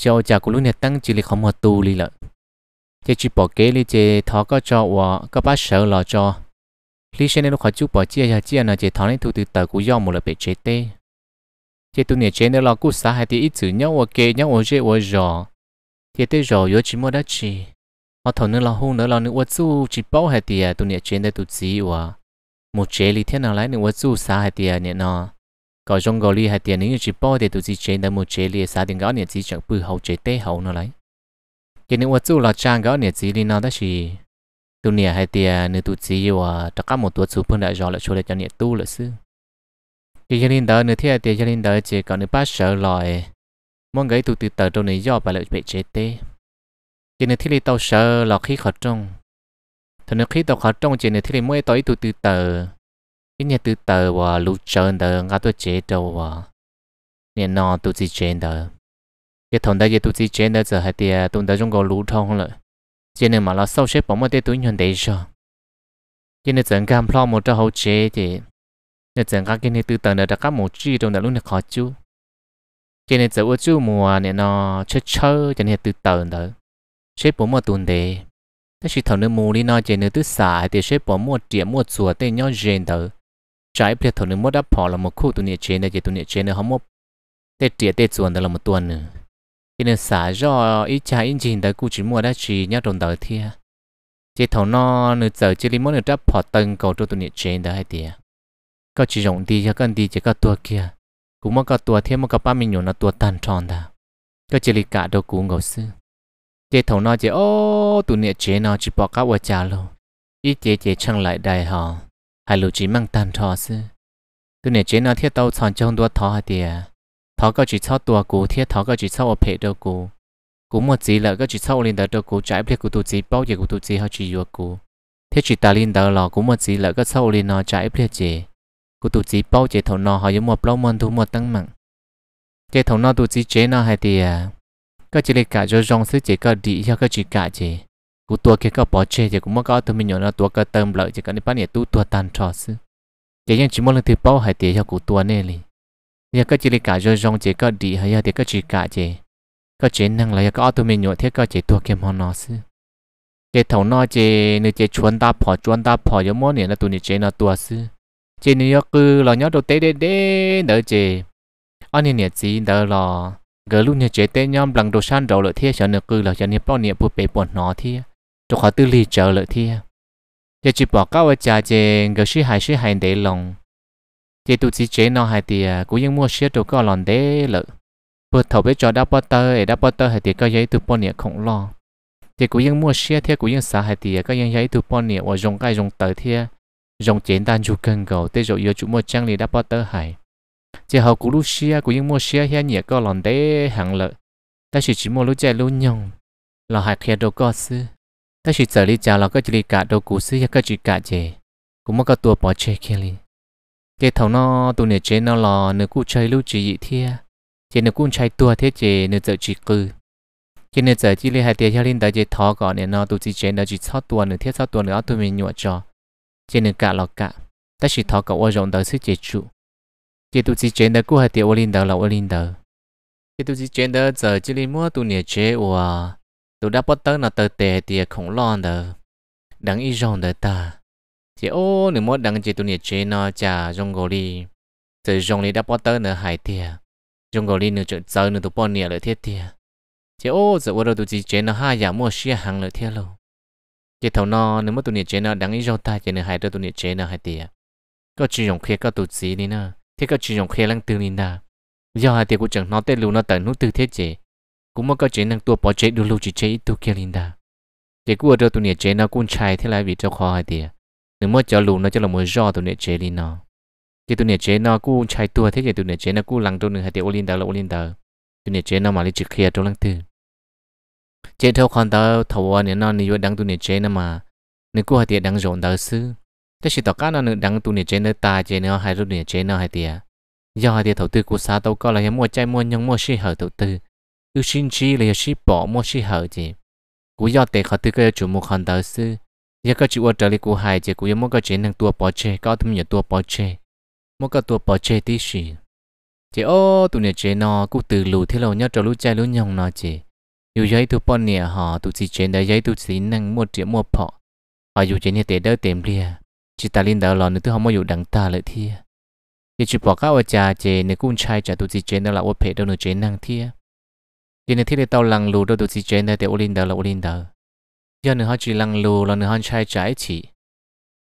S1: sau chả của lúc này tăng chỉ lấy không hợp tu li lợ chỉ bỏ kế li chế thó có cho và có bác sợ lo cho lý xe nên nó khỏi chú bỏ chia nhà chia là chỉ thằng này thu từ tờ của do một là bị chế tê chế tu nhiệt chế nên là cú xã hai thì ít chữ nhau ok nhau ok ok rồi chế tê rồi yếu chỉ mua đất chỉ họ thầu nữa là hôn nữa là nữa vật su chỉ bảo hai thì tu nhiệt chế nên tu gì wa một chế lý thế nào lại nữa vật su xã hai thì nhiệt nó có trong gọi lý hai thì nếu chỉ bảo thì tu gì chế nên một chế lý xã tiền gõ nhiệt chỉ chẳng bự hậu chế tê hậu nó lại chế nữa vật su là trang gạo nhiệt chỉ lý nó đó chỉ tu nè hai tia nữ tu chỉ yêu à tất cả một tuột xuống phân đại gió lại cho lại cho nè tu lại sư cái gia đình đó nữ thế tia gia đình đó chỉ còn nữ bác sở lại mong cái tu từ từ trong này do bà lại bị chết tê chỉ nữ thế này tao sở là khi khó trong thật nữ khi tao khó trong chỉ nữ thế này mới tới tu từ từ cái nhà từ từ và lũ trơn đó ngã tu chết đâu và nè nọ tu chỉ chết đó cái thằng đó giờ tu chỉ chết đó giờ hai tia tụi đó trong cái lũ thông lại chỉ nên mà là sau xếp bỏ mất tới túi nhận đấy rồi chỉ nên chẳng cam lo một trò hậu chế thì nên chẳng các cái này từ từ nữa đã các một chi trong đã luôn này khó chú chỉ nên chẳng chú mua này nó chơi chơi cho nên từ từ nữa, xếp bỏ một tuần đấy thế chỉ thằng nó mua đi nó chỉ nên từ xa thì xếp bỏ một điểm một chùa tên nhau rèn đó trái phải thằng nó mất đã bỏ là một khu tụi này chế này chỉ tụi này chế này không một tết tiệt tết chuồn đó là một tuần nữa cho nên xả do ít cha ít gì tới cụ chỉ mua đã chỉ nhá đồng đời thia à. chỉ thầu nó nửa giờ chỉ lấy món nửa chấp họ tân cầu cho tụi nhiệt trên đã hay tiề à. có chỉ rộng đi cho con đi chỉ có tua kia cũng mong có tua thêm mong có ba mình nhổ là tua tàn tròn đó có chỉ lấy cả đồ cũ ngầu sư chỉ thầu nó chỉ ô tụi nhiệt trên nó chỉ bỏ cả vợ cha luôn ý chỉ chỉ chẳng lại đại họ hay lũ chỉ mang tàn tròn sư, tụi nhiệt trên nó thiết đâu tròn trong đua thò hay tiề thọ cái chỉ sau tua cũ thiết thọ có chỉ sau ở phía đầu cũ cũ một chỉ là cái chỉ sau lên đầu đâu trái phe của tụ chỉ, bao giờ của tụ chỉ họ chỉ vừa cũ thiết chỉ ta lên đầu là cũ một chỉ là có sau lên nó trái phe chỉ, của tụ chỉ bao giờ thầu nó họ giống một lâu mòn thu một tăng mạnh, cái thầu nó tụ chỉ chế nó hay thì à cái chỉ là cả cho rong sứ chỉ cái đi cho cái chỉ cả chỉ, cú tua kia có bỏ chê thì cũng mất có tụi mình nhớ nó tua cái tâm lợi chỉ cần đi bán nhà tu tua tan trò sư cái những chỉ muốn lần thứ bao hay tiền cho cú tua nè liền giờ cái chỉ là cả rồi rong chỉ có đi hay giờ thì có chỉ cả chỉ có chế năng là có auto mình nhộn thế có chỉ tua kiếm hoàn nó chứ chế thầu nó chế nếu chế chuẩn ta bỏ chuẩn ta bỏ giống món này là tụi này chế nó tua chứ chế nếu cứ là nhớ đồ tế đê đê đỡ chế anh này gì đỡ là gỡ luôn nhà chế tế nhóm bằng đồ san đầu lợi thế cho nó cứ là cho nó bao nhiêu bút bể bọn nó thế cho khó tư lý chờ lợi thế chế chỉ bỏ cao ở cha chế gỡ sĩ hại sĩ hại để lòng thì tụi chị chế nó hay thì à, cũng những mua xe đồ có lòn đế lợ bữa thầu biết cho đã bắt tơ để đã bắt tơ hay thì có giấy từ bọn nhẹ không lo thì cũng những mua xe thì cũng những xã hay thì à, có những giấy từ bọn nhẹ và dùng cái dùng tờ thì dùng chiến tan chụp cần cầu tới rồi yêu chụp mua trang lý đã bắt tơ hay chỉ hậu cũng lúc xe cũng những mua xe hiện nhẹ có lòn đế hàng lợ ta chỉ chỉ mua lúc chạy lúc nhông là hay kia đồ có sư ta chỉ xử lý chào là có chỉ cả đồ cũ sư hay có chỉ cả chế cũng mất có tua bỏ chế kia liền chế thầu nó tụi nè chế nó lò nửa cụ chơi lưu chỉ dị thia chế nửa cụ chơi tua thế chế nửa giờ chỉ cư chế nửa giờ chỉ lấy hai tiền cho linh tới chế thọ gọi nè nó tụi chỉ chế nó chỉ sáu tua nửa thiết sáu tua nữa tụi mình nhọ cho chế nửa cả lọ cả ta chỉ thọ cậu rộng đời sức chế trụ chế tụi chỉ chế nửa cụ hai tiền ô linh đời là ô linh đời chế tụi chỉ chế nửa giờ chỉ lấy mua tụi nè chế ủa tụi đã bắt tới nó tới tệ tiền khổng lo tới đáng ý rộng đời ta chỉ ô nếu muốn đăng chế tu nhiệt chế nó chả rong gò đi từ rong đi đã bỏ tới nửa hải tiệt rong gò đi nửa chợ giờ nửa tụ bỏ nhiệt lợi thiết tiệt chỉ ô giờ qua đầu tụ chỉ chế nó hai giả mua xe hàng lợi thiết luôn chỉ thầu nó nếu muốn tu nhiệt chế nó đăng ý rau ta chỉ nửa hải đôi tu nhiệt chế nó hải tiệt có chỉ dùng khi có tụ gì đi nữa thế có chỉ dùng khi lăng tư linh đà do hải tiệt cũng chẳng nó tê luôn nó tận nút tư thiết chế cũng mất có chế năng tua bỏ chế đủ lưu chỉ chế ít tu kia linh đà chỉ cua đôi tu nhiệt chế nó cũng chạy thế lại vì cho khó hải tiệt nếu mà cho lù nó chỉ là một do tụi nè chế đi nó thì tụi nè chế nó cũng chạy tua thế thì tụi nè chế nó cũng lăng trong đường hai tiêu olin tờ là linh đào, tụi nè chế nó mà lấy chữ kia trong lăng tư chế theo con tờ thầu nè nó nhiều đăng tụi nè chế nó mà nếu cũng hai tiêu đăng dọn tờ sư thế chỉ tao cá nó nữa đăng tụi nè chế nó ta chế nó hai tụi nè chế nó hai tiêu do hai tiêu thầu tư của sa tao có là hiếm mua chai mua nhưng mua xì hở thầu tư ưu xin chi là xí bỏ mua xì hở gì cú do tiền khó tư cái chủ mua con tờ sư ยก็จิวจะลิกูหายเจกูยังมก็เจนังตัวปอเชก็ทำอย่างตัวปอเชมก็ตัวปอเชที่สี่เจโอตุเนเจนอกูตื่นลู่ที่เราเนี่ยจะรู้ใจรู้ยองนอเจอยู่ย้ายตัวปอเนี่ยหอตุสจีเจนได้ย้ายตัวสีนังมัวเจียมัวเพาะหออยู่เจเนี่ยเตะเด้อเต็มเรียจิตาลินดาวหลอนนึกถึงเขาไม่อยู่ดังตาเลยเทียเจจิบอกก้าวจ่าเจในกุ้งชายจากตุสจีเจนเร้ละว่าเพดเดินเจนั่งเทียังในที่ตด้เหาลังลู่เดาตุสจีเจนได้แต่อุลินดาวเราอลินดาว giờ nữa họ chỉ lăng lù là nữa họ trai trái chỉ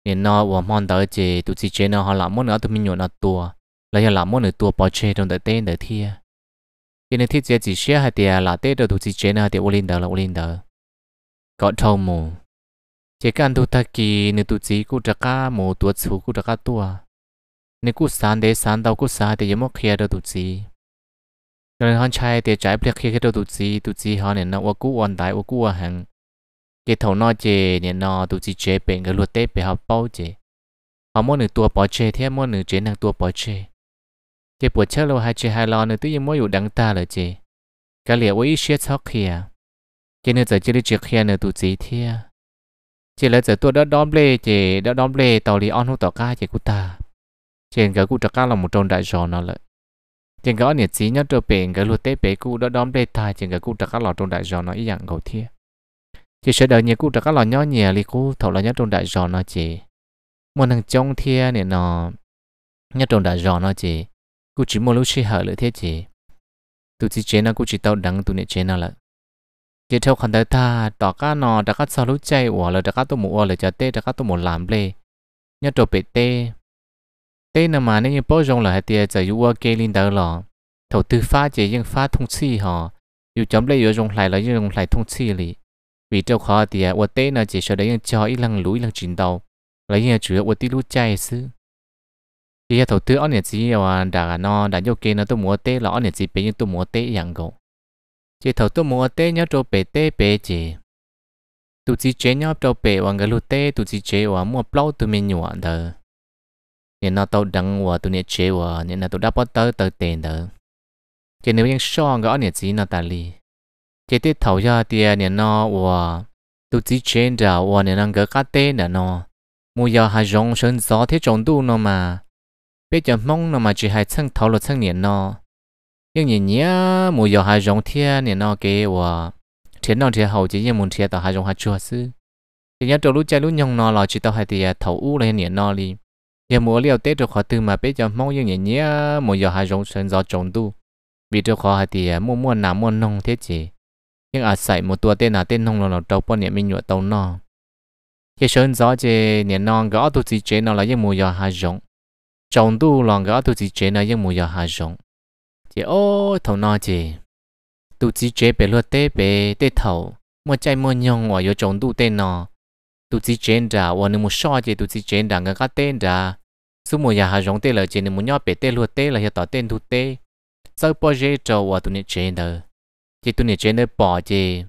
S1: nên nó và mòn tới chỉ tụi chị chế nó họ làm món nữa tụi mình nhổ nó tua là giờ làm món nữa tua bỏ chế trong đời tên đời thia cho nên thiết chế chỉ xé hai tiền là tết rồi tụi chị chế nó thì ô linh đời là ô linh có thâu mù chỉ cần anh tụi ta kỳ nữa tụi chị cũng chắc cả mù tua chú cũng chắc cả tua nên cũng sáng để sáng đâu cũng sáng thì giờ mất kia rồi tụi chị cho nên họ trai để trái bẹt kia cái rồi tụi chị tụi chị họ nên nó ô cú ăn đại ô cú ăn hàng cái thầu nó chế nên nó tụi chỉ chế bên cái luật tế bên học bao chế họ mỗi nửa tua bỏ chế thế mỗi nửa chế năng tua bỏ chế cái bỏ chế lâu hai chế hai lo nữa tự nhiên mỗi vụ đắng ta là chế cái liệu ấy sẽ thóc kia cái nữa giờ chế đi chế kia nữa tụi chỉ thế chế là giờ tua đó đón lê chế đó đón lê tàu đi on hút tàu cá chế của ta chế cái của trắc ca là một trong đại trò nó lợi chế cái này chỉ nhớ trở bên cái luật tế bên cụ đó đón lê ta chế cái của trắc ca là trong đại trò nó ý dạng cầu thiệt chỉ sợ đời nhà cụ trả các lò nhỏ nhẹ li cụ thầu lò nhất trong đại giò nó chỉ một thằng trong thia này nó nhất trong đại giò nó chỉ cụ chỉ mua lúc xí hở lửa thế chỉ tụi chỉ chế nó cụ chỉ tao đắng tụi này chế nó là chỉ theo khăn tới ta tỏ cá nó đã các sao lúc chạy ủa là đã các tôi mua ủa là chả tê đã các tôi mua làm lê nhất trộn bể tê tê nằm mà nếu như bao rong là hai tia giờ ủa kê linh đầu lò thầu tư phát chỉ riêng phát thông chi họ dù chấm lấy dù rong là dù rong thông chi lì vì trong khó thì à, tôi tên chỉ cho đấy cho ít lăng lũ ít lăng trình đầu lấy nhà chủ yếu tôi tí lũ chạy sư thì thầu tư ông nhà chỉ là đã nó đã vô kia nó tôi mua tê là ông nhà chỉ bây giờ tôi mua tê dạng gỗ chỉ thầu tôi mua tê nhớ cho bể tê bể chỉ tu chỉ chế nhớ cho bể hoàng cái lũ tê tu chỉ chế hoàng mua plau tụ mình nhọn thờ nên nó tàu đăng hoàng tụ nhà chế hoàng nên là tụ đã bắt tới tới tiền thờ chỉ nếu như so cái ông nhà chỉ nó ta li chế tế thầu ra tiền nè nó và tôi chỉ trên ra và nè năng cái cá tê nè nó mua giờ hai rong sơn gió thế trồng tu nó mà bây giờ mong nó mà chỉ hai chân thầu là chân nè nó nhưng nhìn nhá mua giờ hai rong thế nè nó cái và thiên nó thì hậu chỉ như muốn thiên tao hai rong hai chua sư thì nhớ trâu lúc chơi lúc nhông nó là chỉ tao hai thì thầu u lên nè nó đi giờ mua liệu tết được khó từ mà bây giờ mong nhưng nhìn nhá mua giờ hai rong sơn gió trồng tu vì được khó hai thì mua mua nào mua nông thế chỉ nhưng ở Sài một tua tên là tên nông là nó trâu bọn nhà mình nhựa tàu nó khi sơn gió chơi nhà non gõ tu sĩ chế nó là những mùa gió hạ rộng trồng tu lòng gõ tu sĩ chế nó những mùa gió hạ rộng chị ô thầu nó chơi. tu sĩ chế bề luật tế bề tế thầu mua chạy mua nhông ngoài yếu trồng tu tên nó tu sĩ chế ra và nếu mua so chơi tu sĩ chế ra ngang các tên ra số mùa gió hạ rộng tế là chơi nếu mua nhóc bề tế luật tế là hiện tại tên thu tế sau bao giờ trâu và tu nhẹ chế nữa chỉ tụi này chơi nơi bỏ chứ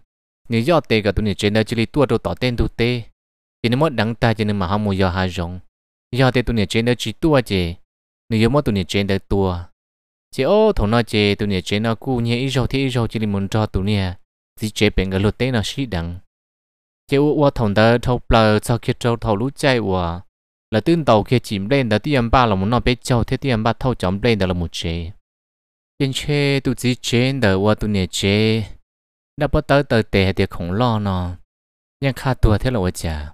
S1: nếu do tê cả tụi này chơi nơi chỉ tua đồ tỏ tên tụi tê chỉ nên mất đắng ta chỉ nên mà không mua do hà rồng do tê tụi này chơi nơi chỉ tua chứ nếu mất tụi này chơi nơi tua chỉ ô thằng nó chơi tụi này chơi nó cũ nhẹ ít rồi thì ít rồi chỉ nên muốn cho tụi này chỉ chế bên cái lột tê nó xí đắng chỉ ô ô thằng đó thâu bờ sau khi trâu thâu lũ chạy ô là tương tàu kia chìm lên đó tiếng ba là muốn nó bé châu thế tiếng ba thâu chấm lên đó là một chế yên chế tụ chỉ chế đỡ qua tụ nè chế đã bắt tới tới tệ thì khổng lo nó nhưng khá tua thế là quá chả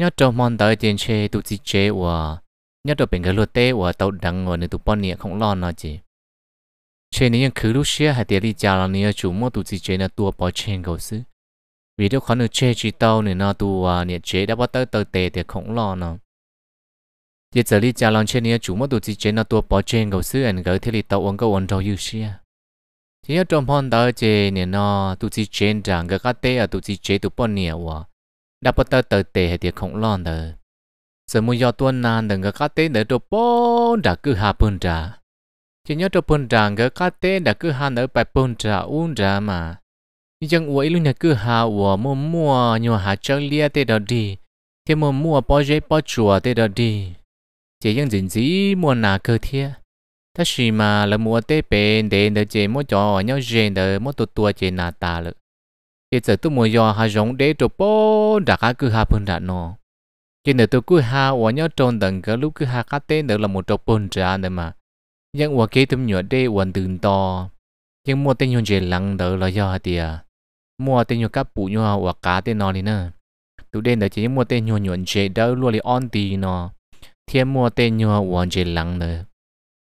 S1: nhớ cho mong tới tiền chế tụ chỉ chế qua nhớ cho bên cái lô tê qua tàu đằng ngồi nên tụ bọn nè khổng lo nó chỉ chế nên những khứ lúc xưa hay tiền đi chả là nè chủ mua tụ chỉ chế là tua bỏ trên cầu xứ vì đâu khó nữa chế chỉ tàu nên nó tua nè chế đã bắt tới tới tệ thì khổng lo nó giờ giờ đi chào lòng trên này chủ mất tụi chị trên nó tua bỏ trên gấu sư anh gấu thế thì tàu ông gấu ông đâu yêu xia chỉ ở trong phòng đó chị nè nó tụi chị trên rằng cái cá tê ở à tụi chị chế tụi bọn nè wa đã bắt đầu tờ tê thì không lon đó giờ mua do tuần nan đừng cái cá tê để tụi bọn đã cứ hạ bún ra chỉ nhớ tụi bọn rằng cái cá đã cứ hạ ở bài bún ra uống ra mà như chẳng uống lúc này cứ hạ uống mua mua nhiều hạ chơi lia tê đó đi thêm mua mua bao giấy bao chùa tê đó đi chỉ những gì gì mua nà cơ thiệt ta chỉ mà là mua tế bền để để chế mua cho nhau rèn để mua tụt tua chế nà ta lự chế giờ tôi mua do hà giống để cho bố đã cá cứ hà phân đã nó chế nữa tôi cứ hà ở nhau trôn tầng cái lúc cứ hà cá tế nữa là một trộn bồn ra nè mà nhưng ở cái tấm nhựa để quần đường to nhưng mua tế nhung chế lăng đó là do hà tiệt mua tế nhung cá bù nhung hoặc cá tên nó đi nữa tụi đen đó chỉ mua tên nhung nhung chế đó luôn là on tì nó thiên mua tên nhua hoàn chế lắng nữa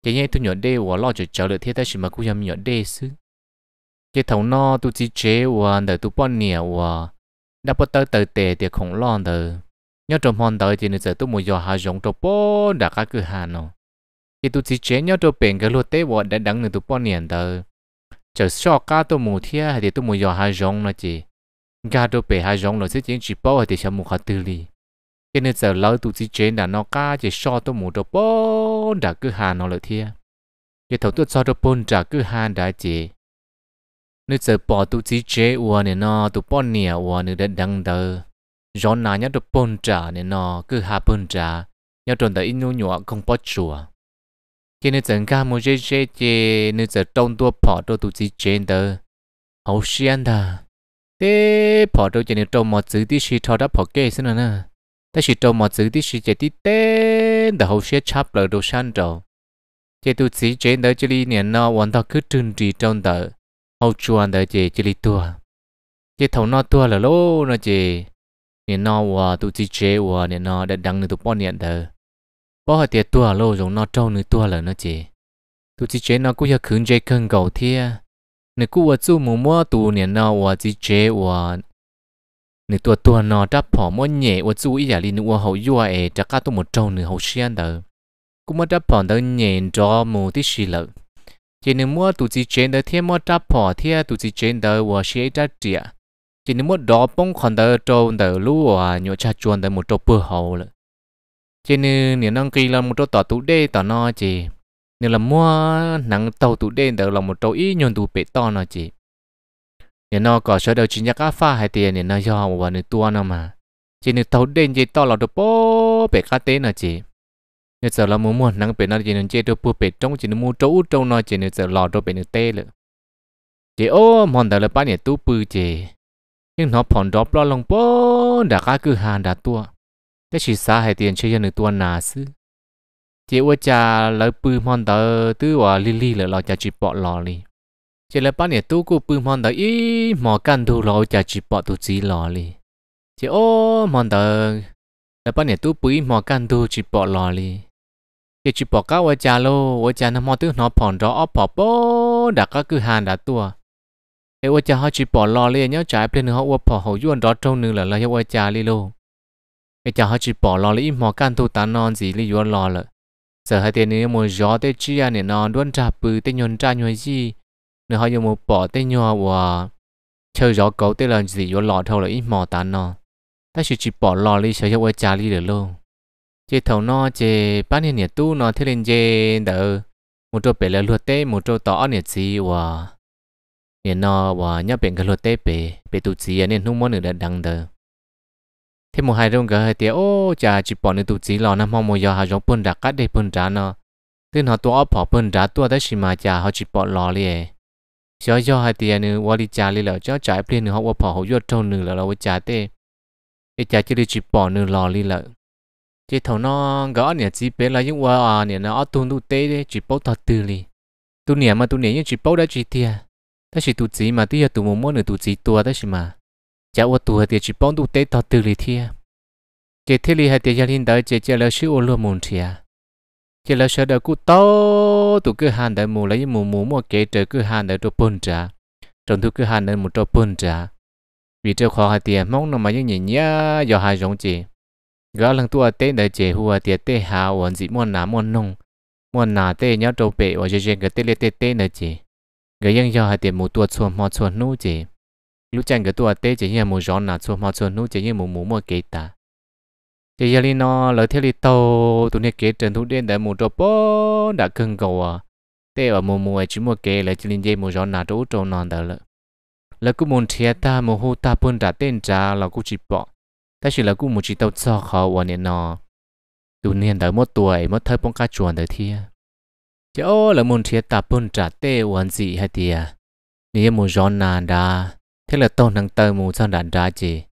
S1: chế nhé tôi nhỏ đây uống lo cho cháu được thiết ta chỉ mà cũng nhầm nhỏ đê xứ chế thấu no tôi chỉ chế uống đời tôi bọn nỉa uống đã bắt đầu tới tệ thì không lo nữa nhớ trong hoàn đời thì nữa giờ tôi muốn dò hà giống trong bó đã các cửa hàng nó thì tôi chỉ chế nhớ trong bèn cái lô tế uống đã đăng nữa tôi bọn nỉa nữa chờ sau cả tôi muốn thiệt thì tôi muốn dò hà giống nó chỉ gà tôi bè hà giống nó sẽ chỉ chỉ bao thì xem một khát tư li cho nên giờ lỡ tụi chị chế là nó ca chỉ so tôi muốn đồ bốn đã cứ hà nó lợi thia chỉ thầu tôi so đồ bốn đã cứ hà đã chỉ nếu giờ bỏ tụi chỉ chế uo này nó tụi bỏ nè uo nữa đã đăng tờ, gió nà nhá đồ bốn trả này nó cứ hà bốn trả nhá tròn tới inu nhọ không bỏ chùa cho nên giờ cá một chế chế chế nếu giờ trong tôi bỏ đồ tụi chị chế tờ, hậu xiên đờ thế bỏ đồ cho nên trong một chữ tí xí thọ đã bỏ kê xin nữa à nè thế chỉ trong một giữ thì chỉ chỉ tí tên đã hậu sẽ chắp lỡ đồ san trâu chỉ tu chỉ chế đó chỉ li niệm nó hoàn toàn cứ trừng trì trong đó hậu chuan đó chỉ chỉ li tua chỉ thầu nó tua là lô nó chỉ niệm nó và tu chỉ chế và niệm nó đã đăng được tu bao niệm đó bao hồi tiệt tua lô rồi nó trâu nữa tua là nó chỉ tu chỉ chế nó cũng giờ khứng chế cơn cầu thia nếu cứ vào chú mua mua tu niệm nó và chỉ chế và nửa tua tua nó đã bỏ mỗi nhẹ và chú ý à li nữa hậu vua chắc cả tôi một trâu nửa hậu xiên đó cũng mới đã bỏ tới nhẹ cho một tí xì lợ chỉ nếu mua tụi chỉ trên đó thêm mua đã bỏ thêm tụi chỉ trên đó và xe đã trịa chỉ nếu đó bông còn đó trâu đó lú và cha chuồn đó một trâu bự hậu lợ chỉ nếu nếu năng kỳ là tỏ tụ đê tỏ nó chỉ nếu là mua nắng tàu tụ đê đó là một trâu ít nhon tụ bể to nó chỉ เนี่ยนอก็ชดเอาจินยากาฟ้าให้เตียเนี่ยนอยอมวันนึงตัวนามาจีนึงเต่าเด่นจีต่อเราตัวโป๊เป็ดคาเต้นะจีเนี่ยจะเรามัหมวนั่งเป็ดนั่งจีนึงเจตัวปูเป็ดจ้องจีนึงมูโจ้จ้องนอจีนึงจะหล่อตัวเป็ดนึงเต้เลยจีโอ้มอนแต่ละป้าเนี่ยตู้ปืจียิ่งนอผ่อนดรอปลอลงโป๊ดาก้าคือหานดาตัวก็ชีสาให้เตียนเชื่อหนึ่งตัวนาซื้อจีว่าจะเลยปือมอนเตอร์ตื้อว่าลิลี่เลยเราจะจีปอหล่อเลย chỉ là bao nhiêu tu cụ bự mòn đó ý mò căn thu rồi chả chỉ bỏ tu chỉ lò li chỉ ô mòn đó là bao nhiêu tu bự mò căn thu chỉ bỏ lò li chỉ chỉ bỏ cao với cha lô với cha nó mò tu nó phỏng rõ bỏ bố đã các cứ hàn đã tua cái với cha họ chỉ bỏ lò li nhớ trái bên họ với bỏ hậu yuan đó trong nương là là với cha li lô cái cha họ chỉ bỏ lò li mò căn thu ta non gì li yuan lò lợ giờ hai tiền nữa mua gió tết chia à này non đuôn trà bự tết nhon trà nhồi gì nếu họ dùng một bộ tên nhỏ và chơi gió cầu tên là gì vô lọ thầu là ít mò tán nó ta chỉ chỉ bỏ lọ đi sẽ cho quay trà đi được luôn chế thầu nó chế bán hiện nhiệt tu nó thế lên chế đỡ một chỗ bể là luật tê một chỗ tỏ nhiệt gì và nhiệt nó và nhớ bể cái luật tê bể bể tu gì nên không muốn được đằng đỡ thế một hai rong cái hơi tiếc ô chả chỉ bỏ nữa tu gì lọ năm mong một giờ hà giống bún đá cắt để bún đá nó tên họ tu ấp họ bún đá tu đó xí mà chả họ chỉ bỏ lọ liền 小小孩子呢，我的家里了，叫家边呢，我跑好远走呢了了，我家的，一家这里去跑呢老里了。这头呢，个二年级别了，因为啊年呢，二冬都得的，去跑到这里，都年嘛，都年也去跑到这的，但是肚子嘛，都要肚么么呢，肚子多的是嘛，家我肚的去跑都得到这里的，这这里还得家领导姐姐了，是我罗蒙的呀。chỉ là sợ đời cú to tụ cứ hàn đời mù lấy mù mù mua kể trời cứ hàn đời cho bún trả trong thứ cứ hàn đời một cho bún trả vì cho khó hai tiền mong nó mà những nhìn nhá do hai giống chị gã lần tua tê đời chị hùa tiền tê hà hoàn dị mua nà mua nông mua nà tê nhá trâu bể ở dưới cái tê lê tê tê đời chị do hai tiền mù tua chuồn mò chuồn nô chị lúc chẳng cái tua tê chỉ như mù gió nà chuồn mò chuồn nô chỉ như mù mù mua kể ta thì giờ li nó lời theo li tàu tụi này kể trên thủ đen đã mua trộn bó đã cưng cầu à thế mà mua mua chỉ mua kể lại chỉ linh dây mùa gió nà trâu trâu non đó lỡ là cũng muốn thiệt ta mùa hô ta bún trả tên trả là cũng chỉ bỏ ta chỉ là cũng muốn chỉ tàu cho họ và nè nó tụi này đã một tuổi một thời phong cá chuồn đấy thì chứ ô là muốn thiệt ta bún trả tê hoàn gì hay thì à nếu mua gió nà đã thế là tàu năng tàu mùa sang đàn đá gì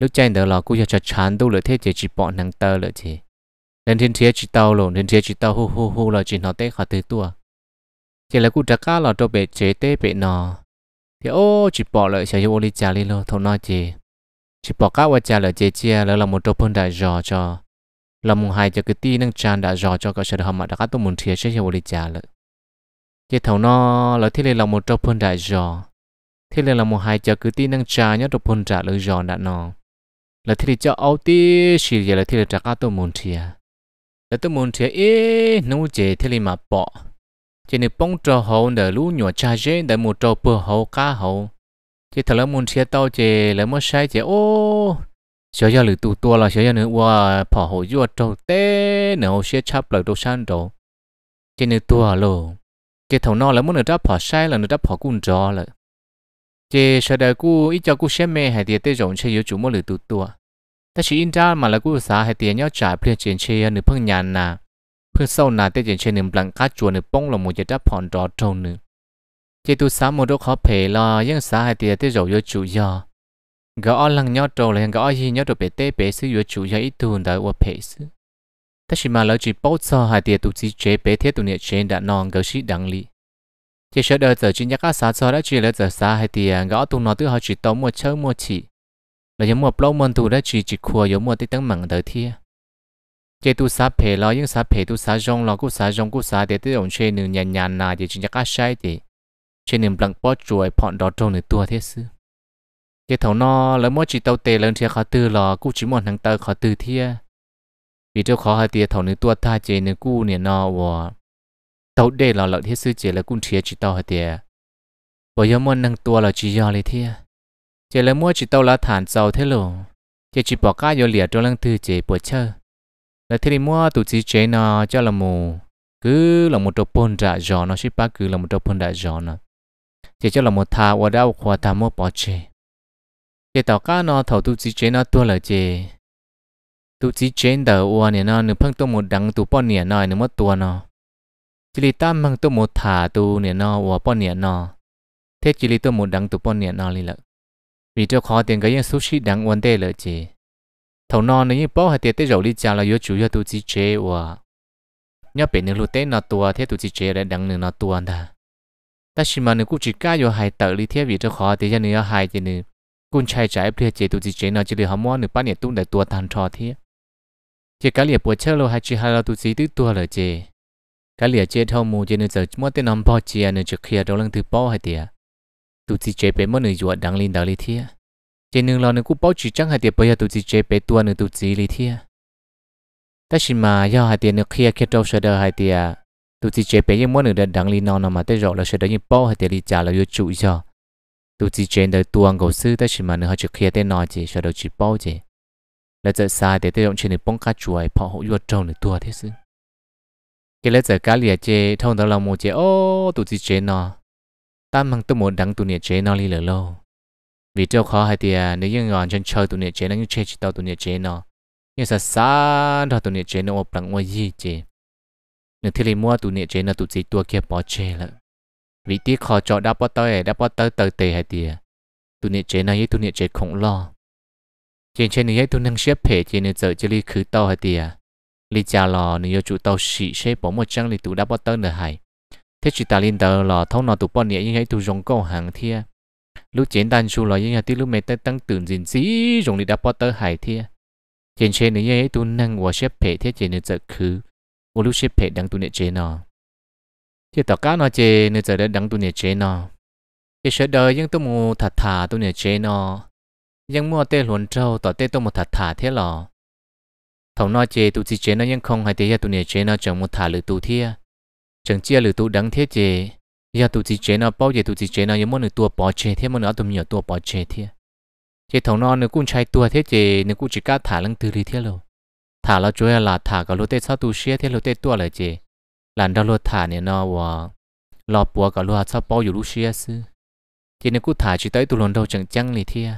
S1: lúc chạy đó là cô cho chán đâu lợi thế chỉ chỉ bọn năng tơ lợi thế nên thiên thế chỉ tao rồi nên thế chỉ tao hô hô hô là chỉ nó té khỏi từ tua chỉ là cô chắc cá là cho bé chế té bé nó thì ô chỉ bỏ lợi sẽ yêu đi trả đi lo thôi nói gì chỉ bỏ cá và trả lợi chế chia là là một chỗ phân đại dò cho là một hai cho cái ti năng tràn đã dò cho cả sự hầm mà đã cá tôi muốn thiệt sẽ yêu đi trả lợi chỉ thầu nó là thế này là một chỗ phân đại dò, thế này là một hai cho cứ ti năng tràn nhớ chỗ phân trả lợi dò đã nó là thì cho ao tí xì giờ là thì là trả cá tôi muốn chia là tôi muốn chia ế e nấu chế thì là mà bỏ chỉ nên bông trò hậu để lũ nhỏ cha dễ để một trò bờ hậu cá hậu chỉ thằng là muốn chia tao chế là mất sai chế ô sợ giờ lũ tụ tua là sợ giờ nữa qua bỏ hậu vua trâu té nấu sẽ chắp lại đồ san đồ chỉ nên tua luôn chỉ thằng nó là muốn được đáp bỏ sai là được đáp bỏ cung cho là chỉ sợ đời cũ ít cho cũ xem mẹ hay tiền tê rộng chơi yếu chủ mỗi lửa tụ tua ta chỉ in ra mà là cũ xá hay tiền nhau trả phía trên chơi nửa phương nhàn nà phương sau nà tê trên chơi nửa bằng cá chuột nửa bông là một giờ đáp hòn đỏ trâu nửa chỉ tu xá một đốt khó phê lo nhưng xá hay tiền tê rộng yếu chủ do gõ lăng nhau trâu là gõ gì nhau trâu bể tê bể sư yếu chủ do ít tuần đời qua phê sư ta chỉ mà là chỉ bốc so hay tiền tụ chỉ chế bể thiết tụ niệm trên đã non gỡ sĩ đăng lý chỉ sợ đời giờ chỉ nhắc các xã cho đã chỉ là giờ xã hay thì à, gõ tung nó tự họ chỉ tống một chơi một chỉ là giống một lâu mần tụ đã chỉ chỉ khua giống một tí tăng mặn tới thia chỉ tụ sáng phê lo những sáng phê tụ sáng rong lo cũng sáng rong cũng sáng để tự động chơi nửa nhàn nhàn nào chỉ chỉ nhắc các sai thì chơi nửa bằng bó chuối phọn đó trong nửa tua thế sư cái thầu nó lấy mỗi chỉ tàu tề lên thia khó tư lo cũng chỉ một hàng tờ khó tư thia vì cho khó hay thì thầu nửa tua tha chế nửa cu nửa no và ตัวเดลเราเที่ยวซื้อเจลกุ้งเทียจิตโตเฮียบอยมอนนั่งตัวเราจียอเลยเทียเจลิมั่วจิตโตละฐานเจ้าเทโลเจจิปอกก้าโยเหลียตัวลังตือเจปวดเชอและที่มั่วตุจิเจนอเจละมู คือละมุดตัวปนดะจอนอชิปะคือละมุดตัวปนดะจอนอเจเจละมุดทาวดาวควาทามัวปอเจเจตอก้านอถอดตุจิเจนอตัวเละเจ ตุจิเจนเดอวานเนี่ยนอหนึ่งพังตัวหมดดังตัวปอนเนี่ยนอหนึ่งมัดตัวนอจิลิตามังตุวมดถาตูเนี่ยนอวัวป้อนเนี่ยนอเทจิลิตัวมดดังตุป้อนเนี่ยนอเลยละมีเจ้าขอเตียงก็ยังซูชิดังวันเต้เลยจีถนอนในยี่ป้อให้เตียเต้เราลีจาเรยจูยตุจีเจวะเนี่ยเป็นหนึ่งลูเต้นอตัวเทตุจีเจและดังหนึ่งนอตัวนะแต่ชิมานึกูจิก้าอยู่หายเตอร์ลีเทียบีเจ้าขอเตียงเนื้อหายจีนึงกุนชายใจเพื่อเจตุจีเจนอจิลิฮามอหนึ่งป้าเนี่ยตุ้งแต่ตัวทันทอเทียเจ้าก็เลียปวดเชื่อเราหาจีฮาราตุจีตื้อตัวเลยเจ cái lìa chế thâu mù trên nơi giờ mất tên nằm bao chia nên trực kia đâu lần thứ bao hay tiệt tu sĩ chế bé mất người ruột đang lên đầu lý thiệt trên nên lo nên cũng bao chỉ chẳng hay tiệt bây giờ tu sĩ chế bé tua nên tu sĩ lý thiệt ta xin mà do hay tiệt nên kia kia đâu sợ đời hay tiệt tu sĩ chế bé nhưng muốn người đang lên non mà tới rồi là sợ đời như bao hay tiệt lý trả là vô chủ cho tu sĩ chế đời tua ngầu sư ta xin mà nữa trực kia tên nói chị sợ đời chỉ bao chị là giờ sai để tới động trên này bông cá chuối phò hộ vô trâu nữa tua thế xứ cái lẽ giờ cá lìa chế thông đó là một chế ô tụi gì chế nó ta mang tôi muốn đắng tụi nhiệt chế nó đi lỡ lâu vì cho khó hay thì à, nếu như ngọn chân chơi tụi nhiệt chế nó như chơi chỉ tao tụi nhiệt chế nó như sao xa đó tụi nhiệt chế nó ốp lặng ngoài gì chế nếu thì mua tụi nhiệt chế nó tụi gì tua kia bỏ chế lợ vì tiếc khó cho đã bắt tới đã bắt tới tới tề hay thì à, tụi nhiệt chế này với tụi nhiệt chế không lo trên trên này tụi năng xếp hệ trên này giờ chơi đi khứ to hay thì à lý cha lò nếu chủ tàu sĩ xe bỏ một trang lý tụ đáp bắt tớ nửa hải thế chỉ ta liên tờ lò thông nó tụ bỏ nhẹ như hãy tụ rồng câu hàng thia lúc chiến đàn su lò như hay tí lúc mẹ tớ tăng tưởng gìn xí rồng lý đáp bắt tớ hải thia trên xe nếu như hay tụ năng của xếp phệ thế chỉ nếu giờ khứ của lúc xếp phệ đang tụ nhẹ chế nó thì tàu cá nó chế nếu giờ đăng tụ nhẹ chế nó cái sợ đời nhưng tôi mua thật thà tụ nhẹ chế nó nhưng mua tê luồn trâu tỏ tê tôi một thật thà thế lò ทผมนอเจตุจีเจนยังคงให้เตยตุเนเจนจังมุทาหรือตุเทียจังเจียหรือตุดังเทเจยาตุจีเจนป้อเยตุจีเจนยังมันหรืตัวป้อเจเทมันอตุมีตัวป้อเจเทียเจทผมนอเนกุญชัยตัวเทเจเนกุจิกาถาลังตือรีเทียโลถาเราจวยลาถากับรถเตชาตุเชียเทียรถเตตัวเลยเจ หลังดาวรถถาเนี่ยนอว่ารอบปัวกับรถชาป้ออยู่รู้เชียซื้เจนกูถาจิตใจตตุลนเราจังจังเลยเทีย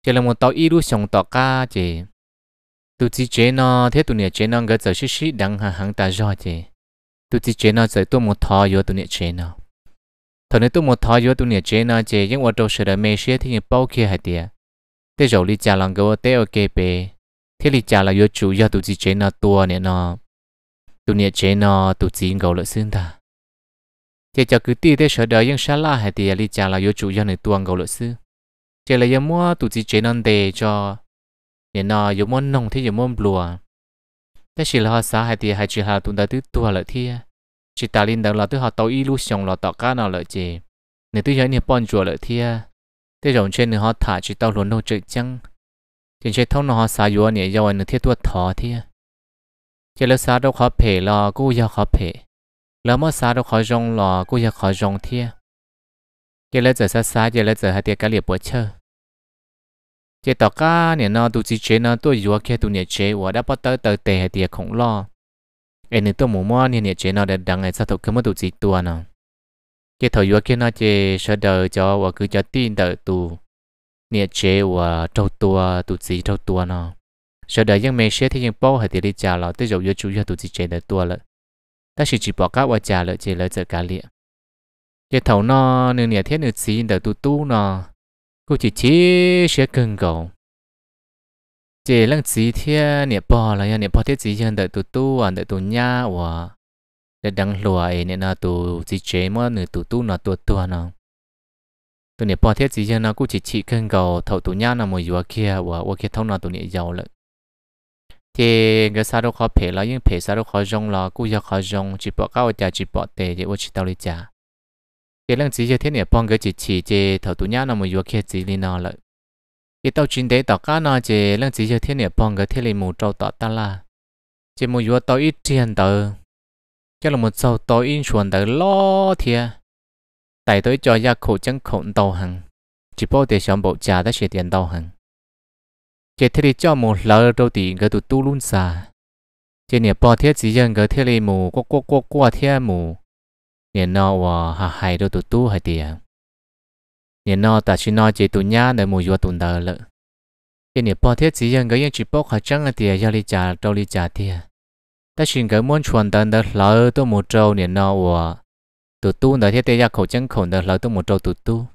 S1: เจริมตออีรู้สชงต่อกาเจ tụ chỉ chế nó thế tụ nè chế nó cái giờ xí xí đằng hàng hàng ta rõ chứ tụ chỉ chế nó giờ tôi một thò vô tụ nè chế nó thọ này tôi một thò vô tụ nè chế nó chứ những ô tô sửa mê xe thì những bao kia hay tiệt thế rồi đi trả lòng cái tế kế bê thế đi trả là vô chủ do tụ chỉ chế nó tua nè nó tụ nè chế nó tụ chỉ ngầu lợi xương ta thế cho cứ ti thế sửa đời nhưng sáng la hay tiệt đi trả là vô chủ do nè tua ngầu lợi xương chỉ là những mua tụ chỉ chế nó để cho nên nó dùng món nông thì dùng món lùa thế chỉ là họ xã hay thì hay chỉ là tụi ta tự tua lợi thi chỉ ta linh đầu là tự họ tàu y lu xong là cá nào lợi gì nếu tự nhận nhiều bọn chùa lợi thi thế rồng trên họ thả chỉ tàu luôn đâu trực chăng trên trên thông nó họ xã dùng nhẹ dầu nữa thiết tua thọ thi chỉ là xã đâu khó phe là cô giờ khó phe là mất xã đâu khó rong là cô giờ khó rong thi chỉ là giờ xã xã chỉ là giờ hai tiệc cá liệp bữa chơi chế tỏ cá nè nó tu chỉ chế nó tôi vừa kia tu nè chế và đã bắt tới tới tệ thì không lo em nữa tôi muốn mua nè nè chế nó để đăng ngày sau tụi cái mà tụi chỉ tua nè, chế thầu vừa kia nó chế sẽ đợi cho và cứ cho tin đợi tu nè chế và trâu tua tụi chỉ trâu tua nè, sẽ đợi những mấy xe thì những bao hay thì đi trả lo tới rồi vừa chủ cho tụi chỉ chế để tua lại ta chỉ chỉ bỏ cá và trả lại chế lại chợ cá liệt chế thầu nó nè nè thiết nè chỉ đợi tu tu nè cô chỉ chỉ sẽ cần cầu chỉ lăng chỉ thế nè bỏ là nè bỏ thế chỉ hiện tại tụ tu à tại tụ nhá và để đăng lùa ấy nên là tụ chỉ chế mà nửa tụ tu là tụ tu nào, tụ nè bỏ thế chỉ hiện nó cũng chỉ chỉ cần cầu thầu tụ nhá nó mới vừa kia và và kia thâu nó tụ nè giàu lận thì cái sao đâu khó phê là những phê sao đâu khó dùng là cũng giờ khó dùng chỉ bỏ cao trả chỉ bỏ tệ vô chỉ tao lấy trả cái lần chỉ cho thiên địa bong cái chỉ chỉ chế thầu tụ nhã nó mới vừa kia chỉ lên nó lại cái tàu chuyên tế tàu cá nó chế lần chỉ cho thiên địa bong cái thiên lý mù trâu tọt ta là chế mới vừa tàu ít tiền tàu cái là một sau tàu in chuẩn tàu lo thiệt tại tới cho gia khổ chân khổ tàu hàng chỉ bảo để xong bộ trà đã xịt tiền tàu hàng chế thiên lý cho một lỡ đầu tỷ cái tụ tu luôn xa cái địa bong thiết chỉ dân cái thiên lý mù quá quá quá quá thiên mù nhẹ nó và hà hay đôi tụt tu hay tiền nhẹ nó ta chỉ nói chỉ tụi nhá để mua vô tụi đời lợ cái nhẹ bỏ thiết chỉ rằng cái những chỉ bóc hạt trắng là tiền giao lý trả trâu lý trả tiền ta xin cái muốn chuẩn tận đời lỡ tôi một trâu nhẹ nó và tụi tu đời thiết tây ra khẩu trắng khẩu đời lỡ tôi một trâu tụi tu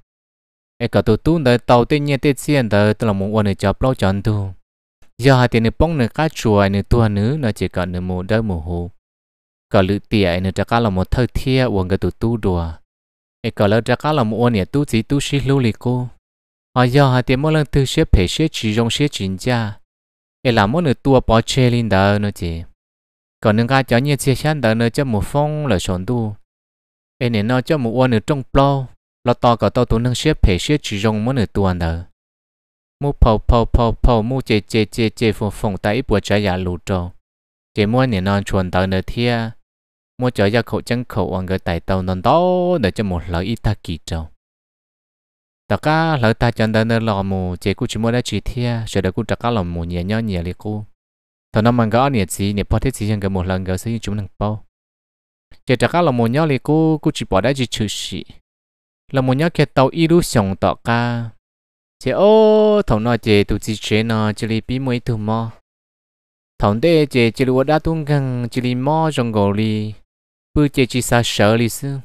S1: ai cả tụi tu đời tàu tây nhẹ tây xiên đời tôi là muốn quan để chọc lâu chọn tu giờ hai tiền nữa bông nữa cá chua nữa tua nữa nó chỉ cần nữa một đời mù hồ có lữ tiệ nữa cho cá là một thơ thia uống cái tụ tu đùa ấy có lỡ cho cá là một uống nhẹ tu gì tu sĩ lưu lì cô họ do họ tiệm mỗi lần từ xếp phải xếp chỉ trong xếp chính cha ấy là mỗi nửa tua bỏ chê lên đó nữa chứ, còn những cái chó nhẹ chia sẻ đó nữa cho một phong là sòn tu ấy nên nó cho một uống nửa trong bao, lo to cả to tu nâng xếp phải xếp chỉ trong mỗi nửa tua đó mu phò phò phò phò mu chê chê chê chê phong phong tay bùa trái giả lù trâu chỉ mỗi nhẹ non chuồn tới nửa thia mua cho ra khẩu chân khẩu ông người tài tàu non đó để cho một lời ít ta kỳ trâu tất cả lời ta chân đơn là mù chế cú chỉ mua đã chỉ thia sẽ được cú tất cả là mù nhẹ nhõm nhẹ liệt cú thằng nó mang gạo nhiệt gì nhiệt bao thế gì chẳng cái một lần gạo xây chúng năng bao Chỉ tất cả là mù nhõm liệt cú cú chỉ bỏ đã chỉ chửi. sĩ là mù nhõm kia tàu ít lúc sống tất cả Chỉ ô thằng nào chỉ tụ chỉ chế nó chỉ li bí mới thùng mò thằng đây chỉ chỉ lúa đã tung gần chỉ li mò trong gò li bự chế chỉ sa sợ lý sư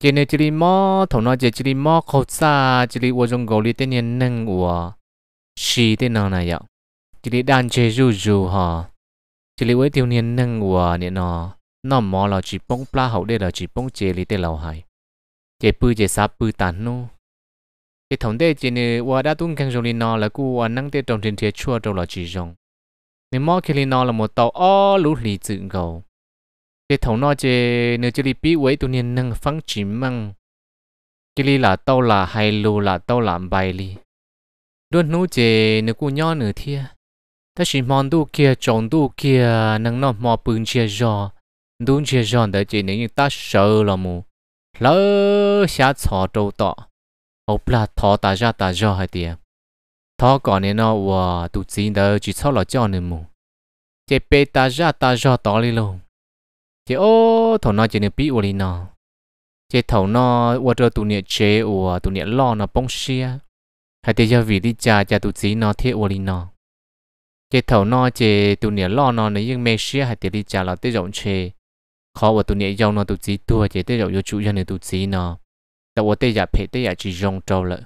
S1: chế này chỉ lý mò thầu nó chế chỉ lý mò khâu xa chỉ lý vô trong gấu lý tên nhân nâng của xì tên nào này ạ chỉ lý đàn chế rù rù hả chỉ lý với tiêu niên nâng của nè nó nó mò là chỉ bông pla hậu đây là chỉ bông chế lý tên lầu hải chế bự chế sa bự tàn nô cái thống đê chế này qua đã tung căng rồi lý nó là cú qua năng tê trong trên thiệt chua trâu là chỉ rồng nếu mò khi lý nó là một tàu ó lũ lý dựng gấu cái thầu nó chế nếu chỉ bị với tụi nên nâng phăng chỉ măng cái li là tao là hay lù là tao làm bài li đôi nú chế nếu cô nhỏ nữa thia ta chỉ mòn đu kia trồng đu kia nâng nó mò bưng chia giò đun chia giò để chế nếu ta sợ là mù lỡ xá xỏ trâu tọ ốp là thọ ta ra ta giò hay tiệt thọ còn nên nó và tụi xin đỡ chỉ sau là cho nên mù chế bê ta ra ta giò tỏ li luôn chế ô thầu nó chế nè bị ủa nó chế thầu nó ủa cho tụi nè chế ủa tụi nè lo nó bông xia hay thế giờ vì đi cha cha tụi gì nó thiết ủa nó chế thầu nó chế tụi nè lo nó nè nhưng mê xia hay thế đi cha là thế rộng chế khó ủa tụi nè giàu nó tụi gì tua chế thế rộng yêu chủ cho nè tụi gì nó tại ủa thế giờ phải thế giờ chỉ rộng trâu lợ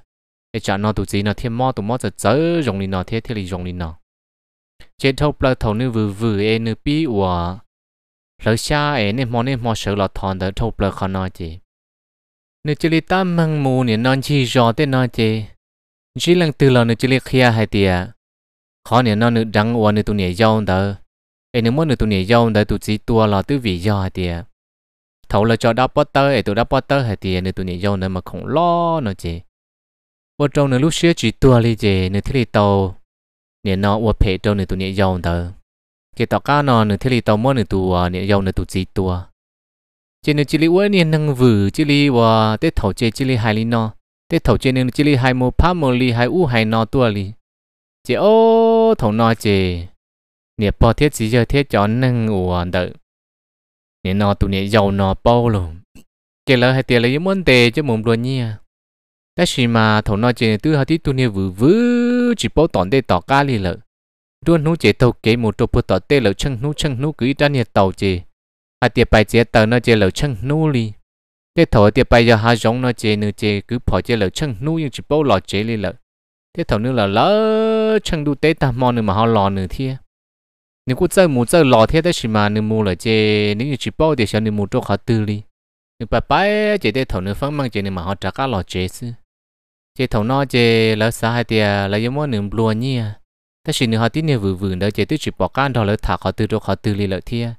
S1: để cho nó tụi gì nó thêm mò tụi mò giờ rộng đi nó thế thế đi rộng đi nó chế thầu là thầu vừa vừa em nữ bị lỡ xa ấy nên mọi nên mọi sự là thòn tới thâu bờ khó nói chị nếu chỉ ta mang mù nên non chi gió tên nói gì. chỉ lần từ lần nếu chỉ khía hai tiệt khó nên non nữ đắng uo nữ tụi nhảy dâu tới ấy nếu muốn nữ tu nhảy dâu tới tụi chỉ tua là tứ vị gió hai tiệt thầu là cho đáp bắt tới ấy tu đáp bắt tới hai tiệt nếu tu nhảy dâu nữa mà không lo nữa gì. vô trong nữa lúc xưa chỉ tua đi chị nếu thế thì tàu nên nó uo phê trong nữ tu nhảy dâu tới cái tàu cá nó nửa thế li tàu mua nửa tù à, nửa dầu nửa tù gì tù trên à. nửa chỉ li uế à, nè năng vử chỉ li và tết thầu chơi chỉ li hai li nó tết thầu chơi nửa chỉ li hai mô phá mô li hai u hai nó tua li chỉ ô thầu nó chỉ nè bỏ thiết chỉ giờ thiết chọn năng uổng đợi nè nó tu nè dầu nó bao luôn kể lại hai tiền lấy muốn tề cho mồm luôn nha ta chỉ mà thầu nó chỉ tư hai tí tụ nè vử vử chỉ bao tòn để tỏ cá li lợi luôn nú chế tàu kế một trộp bút tỏ tê lẩu chân nú chân nú cứ ra nhiệt tàu chế hai tiệp bài chế tàu nó chế lẩu chân nú li thế thầu tiệp bài giờ hai giống nó chế nửa chế cứ bỏ chế lẩu chân nú nhưng chỉ bao lọ chế li lẩu thế thầu nữa là lỡ chân đu tế ta mò nữa mà họ lò nữa thiê nếu cũng chơi một chơi lò thế đấy chỉ mà nếu mua là chế nếu như chỉ bao thì sao nếu mua chỗ khó tư li nếu bà bái chế thế thầu nữa phong mang chế nếu mà họ trả cả lò chế chứ chế thầu nó chế lỡ sa hai tiệp lỡ giống món nếu mua nhia ta chỉ nửa họ tin nhiều vừa vừa đó chỉ tôi chỉ bỏ cá đó lỡ thả họ từ đó họ từ lì lỡ thia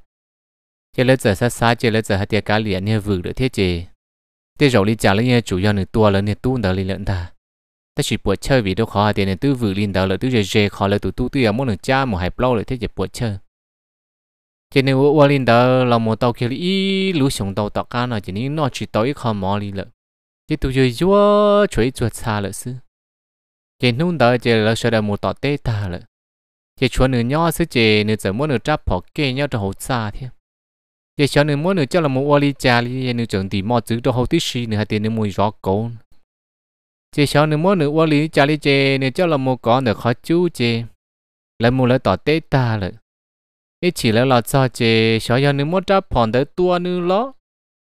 S1: chỉ lỡ giờ sát sát chỉ lỡ giờ hạt cá lì nhiều vừa lỡ thia chỉ tôi rồi lì trả lỡ nhiều chủ yếu nửa tua lỡ nửa tu đó lì lỡ ta ta chỉ bỏ chơi vì đó khó tiền nửa tư vừa lì đó lỡ tư chơi giờ khó lỡ tụ tu tư ở mỗi nửa cha một hai plau lỡ thia chỉ bỏ chơi chỉ nên uo lì đó là một tàu kia lì lũ súng tàu tàu cá nào chỉ nên nó chỉ tàu ít khó mò lì lỡ chỉ tụ giờ chúa chuối chuột xa lỡ xứ chỉ nung đợi chỉ là sợ đời một tọt tê ta lợ chỉ chuẩn nửa nhỏ xứ chỉ nửa giờ muốn nửa tráp bỏ kê nhau cho hậu xa thiệt chỉ sợ nửa muốn nửa cho là một ô li cha li nửa chuẩn thì mò chữ cho hậu tí xì nửa hai tiền nửa mùi rõ cổ chỉ sợ nửa muốn nửa ô li cha li chê nửa cho là một con nửa khó chú chê lại một lời tọt tê ta lợ ít chỉ là lọt sao chê sợ giờ nửa muốn tráp phòn tới tua nửa lọ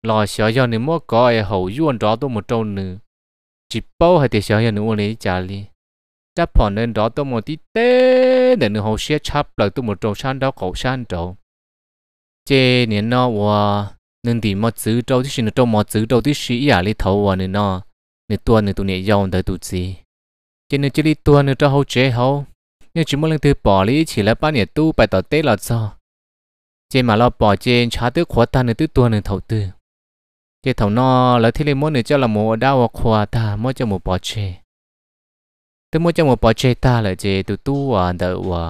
S1: lò sợ giờ nửa muốn có hậu yuan rõ tôi một trâu nửa chỉ bảo hai đứa xóa hiện nữa này trả đi, cha phản nên đó tôi một tí té để nữa học sẽ chắp lại tôi một trâu san đó cậu san đó, chế nên nó và nên thì mà chữ trâu thì xin trâu mà chữ trâu thì xí giả li thầu và nên nó nên tôi nên tụi này giàu tới tụi gì chế nên chỉ li tôi nên cho học chế học, nhưng chỉ muốn lên từ bỏ li chỉ là ba ngày tu bài tỏ té là sao chế mà lo bỏ chế cha tôi khó tan nên tôi tôi nên thầu tôi ที่เถานอแล้วที่เลมนเนี่ยเจ้าละโมดาวควาตาโมจะโมปอเชตัวมจะโมปอเชตาเลยเจตุตัวเดอวะ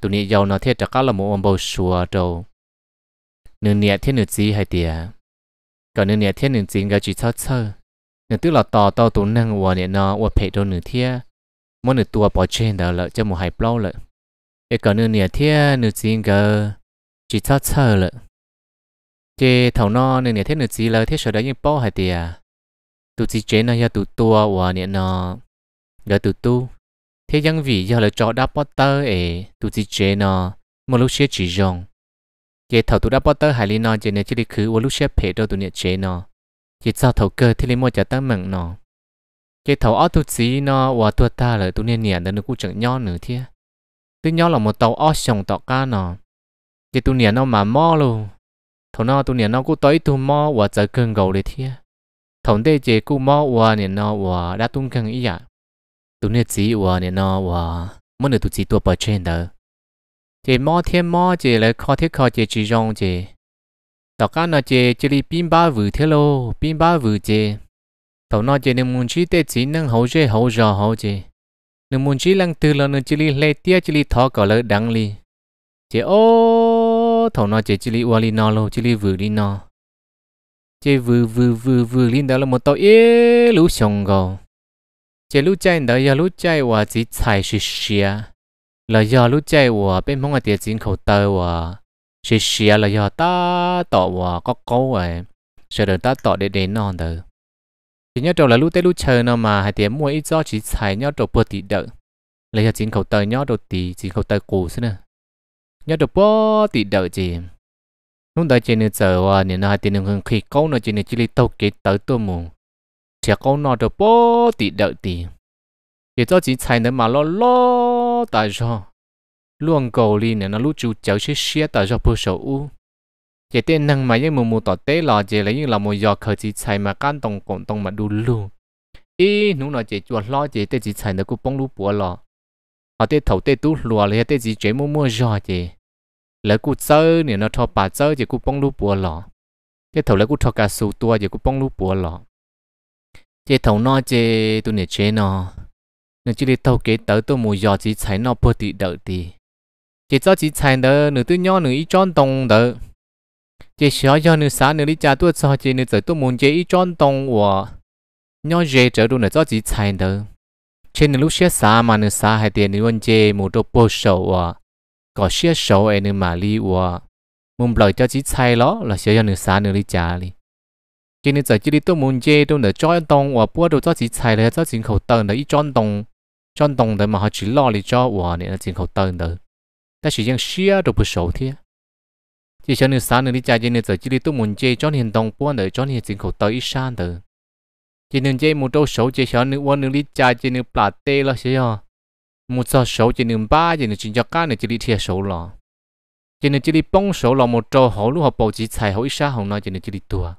S1: ตัวนี้ยาวนอเทศจะก้าละโมอันเบาชัวโตเนื้อเนี่ยเทนหนึ่งจีให้เดียก่อนเนื้อเนี่ยเทนหนึ่งจีก็จีเช่าเช่เนื้อตื้อหลอต่อต่อตัวนั่งวัวเนี่ยนอวัวเพดโดนหนึ่งเทียมันหนึ่งตัวปอเชนเดอเลยจะโมหายเปล่าเลยไอ้ก่อนเนื้อเนี่ยเทียหนึ่งจีก็จีเช่าเช่เลย chế thầu nó nên nhà thế nữa gì là thế sở đấy như bao hay tiề tụ chỉ chế nó giờ tụ tua và nè nó giờ tụ tu thế dân vị giờ là cho đáp bắt tơ ấy tụ chỉ chế nó một lúc sẽ chỉ dùng chế thầu tụ đã bắt tơ hay li nó chế nè chỉ đi khứ và lúc sẽ phải đâu tụ nè chế nó chế sao thầu cơ thì lấy mua trả tăng mừng nó chế thầu ở tụ chỉ nó và tụ ta là tụ nè nè đó nó cũng chẳng nhau nữa thế tụ nhau là một tàu ở sòng tàu cá nó chế tụ nè nó mà mò luôn thằng nó tụi nó cũng tới tụi mò và chơi cần gầu để thia thằng đây chỉ cũng mò và nè nó và đã tung cần ý à tụi nó chỉ và nè nó và mỗi người tụi chỉ tụi bờ trên đó chỉ mò thiên mò chỉ là khó thiết khó chỉ chỉ rong chỉ tao cả nó chỉ chỉ đi pin ba vừa thế lô pin ba vừa chỉ tao nó chỉ nên muốn chỉ tết chỉ năng hậu chơi hậu giò hậu chơi, nên muốn chỉ lăng từ là nên chỉ đi lê tia chỉ đi thọ cỏ lỡ đắng li chỉ ô ô thầu nó chỉ chỉ li uali nó lo chỉ li vừa đi nó chỉ vừa vừa vừa vừa lên đó là một tàu ế lũ sông gò chỉ lũ chạy đó giờ lũ chạy hòa chỉ chạy xì xì là giờ lũ chạy hòa bên mong là tiền chính khẩu tờ hòa xì xì là giờ ta tỏ hòa có câu ấy sẽ được ta tỏ để đến non đó chỉ nhớ trâu là lũ tê lũ chờ nó mà hai tiếng mua ít do chỉ chạy nhớ trâu bớt tí đợi lấy giờ chính khẩu tờ nhớ đầu tí chính khẩu tờ cũ xí nữa nhớ được bao tỷ đầu gì lúc đó trên giờ à nên là tiền hương khi câu nó trên chỉ lấy tàu kế tới tôi mù sẽ câu nó được bao tỷ đầu tỷ để cho chỉ chạy nữa mà lo lo tại sao luôn cầu đi nên nó lúc chú cháu sẽ xe tại sao bơ sầu u chỉ tên năng mà những mù mù tỏ tế là chỉ lấy những là một giọt khởi chỉ chạy mà can tông cộng tông mà đu lu ý nó nói chỉ chuột lo chỉ tên chỉ chạy nó cũng bông lú bùa lo họ tê thầu tê tú lùa lấy tê gì chế mua mua giò chị lấy cụ chơi nè nó thọ bà chơi chị cụ bông lú bùa lọ tê thầu lấy cụ thọ cả sù tua chị cụ bông lú bùa lọ chị thầu nó chị tu nè chế nó nên chỉ đi thầu kế tớ tôi mua giò chị chạy nó bơ tị đợi tì chị cho chị chạy đỡ nửa tư nhỏ nửa ít tròn tông đỡ chị xóa cho nửa sáng nửa đi cha tôi cho chị nửa tới tôi muốn chị ít tròn tông của nhỏ dễ trở đồ nửa cho chị chạy đỡ trên lúc xe xa mà nữ xa hay tiền nữ anh chê mù đồ bố sầu à có xe sầu ấy nữ mà li à mùng lời cho chỉ sai ló là xe cho nữ xa nữ đi trả li Khi nữ giờ chỉ đi tôi muốn chê tôi nữ cho anh tông à bố đồ cho chỉ sai là cho chính khẩu tầng đấy cho anh tông cho anh tông đấy mà họ chỉ lo li cho à nên là chính khẩu tầng đấy ta chỉ riêng xe đồ bố sầu thế chỉ cho nữ xa nữ đi trả trên nữ giờ chỉ đi tôi muốn chê cho hiện tông bố đấy cho hiện chính khẩu tầng ít san đấy chỉ nên chơi một trâu số chơi sợ nữ quan nữ lý cha chơi nửa bà tê là sẽ à một trâu số chơi nửa ba chơi nữ chuyện cho cá nữ chơi lý thiệt số là chơi nữ chơi lý bông số là một trâu hổ lúa họ bầu chỉ xài hổ ít xa hồng nó chơi nữ chơi lý tua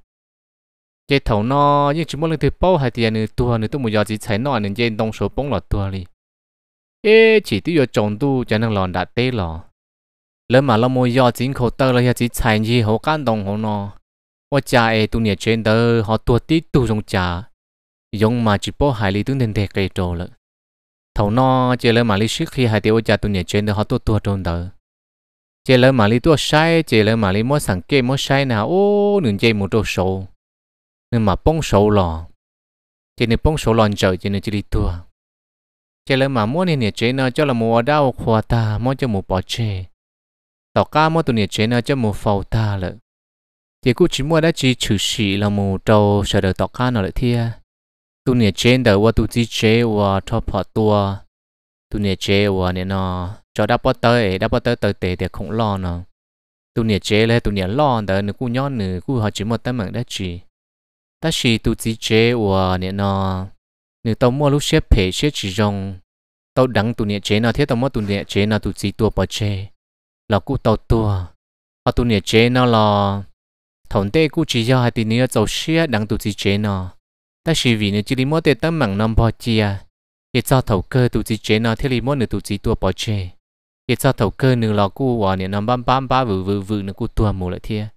S1: chơi thầu nó nhưng chỉ muốn lên từ bao hay thì nửa tua nửa tôi muốn giờ chỉ xài nó nữ chơi đông số bông là tua đi ê chỉ tiêu giờ trồng tu cho nên lòn đã tê là mà lo mua giờ chính khổ tơ là chỉ xài gì hổ can đồng hổ nó 我家诶，都年前头好多地都种家。dùng mà chỉ bỏ hai lý tưởng nên thế cái trâu lợ thầu nó chỉ lấy mà lý sức khi hai tiêu cha tụi nhảy trên được họ tốt tua trôn đó chỉ lấy mà lý tua sai chỉ lấy mà lý mỗi sáng kê mỗi sai nào ô nương chơi một trâu sầu nên mà bông sầu lò chỉ nên bông sầu lòn chờ chỉ nên chỉ đi tua chỉ lấy mà muốn nên nhảy trên nào cho là mùa đau khoa ta mỗi cho mùa bỏ chê tàu ca mỗi tụi nhảy trên nào cho mùa phao ta lợ chỉ cũng chỉ mua đã chỉ chữ sĩ là mùa trâu sợ đời tàu ca nó lại thia tu nè trên đầu và tu chỉ chế và cho họ tua tu nè chế và nè nó cho đáp bắt tới đáp bắt tới tới tệ để không lo nó tu nè chế là tu nè lo đỡ nó cũng nhón nữa cũng họ chỉ một tấm mạng đã chỉ ta chỉ tu chỉ chế và nè nó nếu tao mua lúc xếp phê xếp chỉ dòng tao đắng tu nè chế nó thế tao mua tu nè chế nó tu chỉ tua bỏ chế là cũng tao tua họ tu nè chế nó là thằng tê cũng chỉ do hai tí nữa cháu xếp đắng tu chỉ chế nó ta chỉ vì nên chỉ lý mốt để tâm mạng năm bỏ chia để cho thầu cơ tụ chỉ chế nó thế lý mốt nữa tụ chỉ tua bỏ chế để cho thầu cơ nữa lo cu hòa nè năm bám bám bá vừ vừ vừ nữa cu tua mù lại thia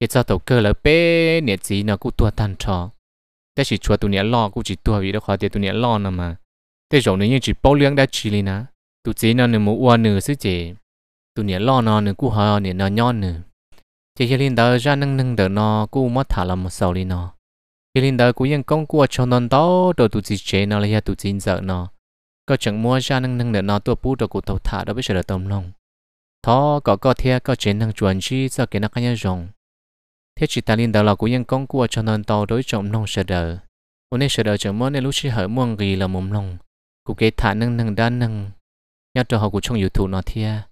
S1: để cho thầu cơ là bé nè chỉ nó cu tua tan trò ta chỉ chua tụ nè lo cu chỉ tua vì đó khó để tụ nè lo nè mà ta rồi nếu như chỉ bao lương đã chỉ lý nà tụ chỉ nó nữa mua uo nữa sứ chế tụ nè lo nó nữa cu hòa nè nó nhon nữa chỉ chỉ liên đó ra nâng nâng đỡ nó cu mất thả làm một sầu lý nó khi linh đời của dân công của cho non đó đồ tụi gì chế nó là ya tụi gì giờ nó có chẳng mua ra năng năng nữa nó tụi bút đồ cụ tàu thả đó bây giờ là tôm lòng thọ có có thea có chế năng chuẩn chi cho cái nó cái nhân rồng thế chỉ ta linh đời là của dân công của cho non to đối trọng nông sợ đời hôm nay sợ đời chẳng mua nên lúc chỉ hở muôn gì là mồm lòng cụ cái thả năng năng đa năng nhà trò họ của trong youtube nó thea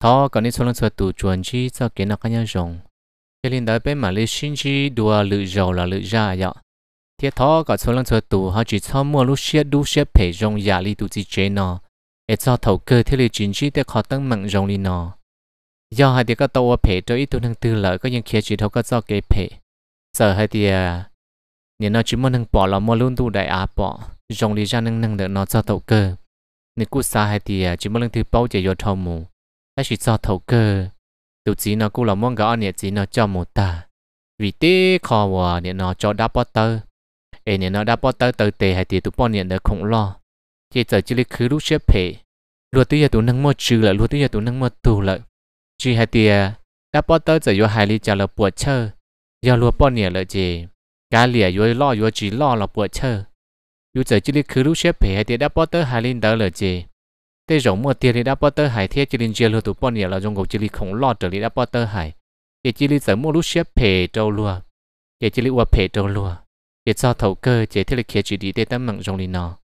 S1: thọ có nên số lần sợ tụi chuẩn chi cho cái nó cái nhân rồng cái linh đời bên mà lấy sinh chi đùa lự giàu là lự già vậy dạ thiệt thọ có số lần số tù họ chỉ cho mua lúc xe đu xe phải dùng giả li tụ chỉ chế nó để cho thầu cơ thiết lý chính trị để khó tăng mạnh rong li nó do hai tiếng các tàu phải cho ít tụ năng tư lợi có những kia chỉ thầu có do cái phải giờ hai tiếng nên nó chỉ muốn năng bỏ là mua luôn tụ đại á bỏ rong li ra năng năng được nó cho thầu cơ nên cú xa hai tiếng chỉ muốn năng thứ bao giờ vô thầu mù ta chỉ cho thầu cơ tụ chỉ nó cú là mong cái anh chỉ nó cho một ta vì thế khó hòa nên nó cho đáp bắt tơ เนนดาปอตเตอร์เตะให้ตีตุปอนเนี่ยเดคงรอเจเจจิลิคือลูกเชฟเพลัวตุยตุนังมอจือละลัวตุยตุนังมอตูละจีให้ตีดาปอตเตอร์จะยัวไฮลีจะละปวดเชอยาลัวปอนเนี่ยละเจกาเหลียยัวล่อยัวจีล่อละปวดเชยูเจจิลิคือลูกเชฟเพให้ตีดาปอตเตอร์ไฮลินเดอร์ละเจเตยงมอเตียลีดาปอตเตอร์ไฮเทียจิลินเจลัวตุปอนเนี่ยละจงกจิลิคงรอเจลีดาปอตเตอร์ไฮเจจิลิจะมอลูกเชฟเพโจลัวเจจิลิว่าเพโจลัว để cho thầu cơ chế thiết lập kế chỉ đi tâm mạng trong linh nó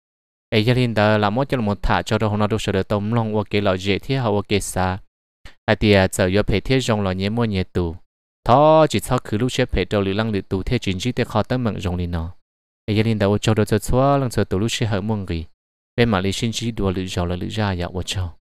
S1: ấy gia đình đó một thả cho đó nó được sự được tôm long và kế lão dễ thiết hậu kế xa ai thì giờ yo phải thiết trong lòng nhé mua nhé tù thọ chỉ sau cứ lúc xếp phải đầu lưỡi lăng lưỡi thiết chính chỉ để khó tâm mạng trong linh nó ấy gia cho đó cho xóa lăng cho tù lúc xếp hậu mông gì bên mà lý sinh chỉ đùa lưỡi giàu là lưỡi ra ya cho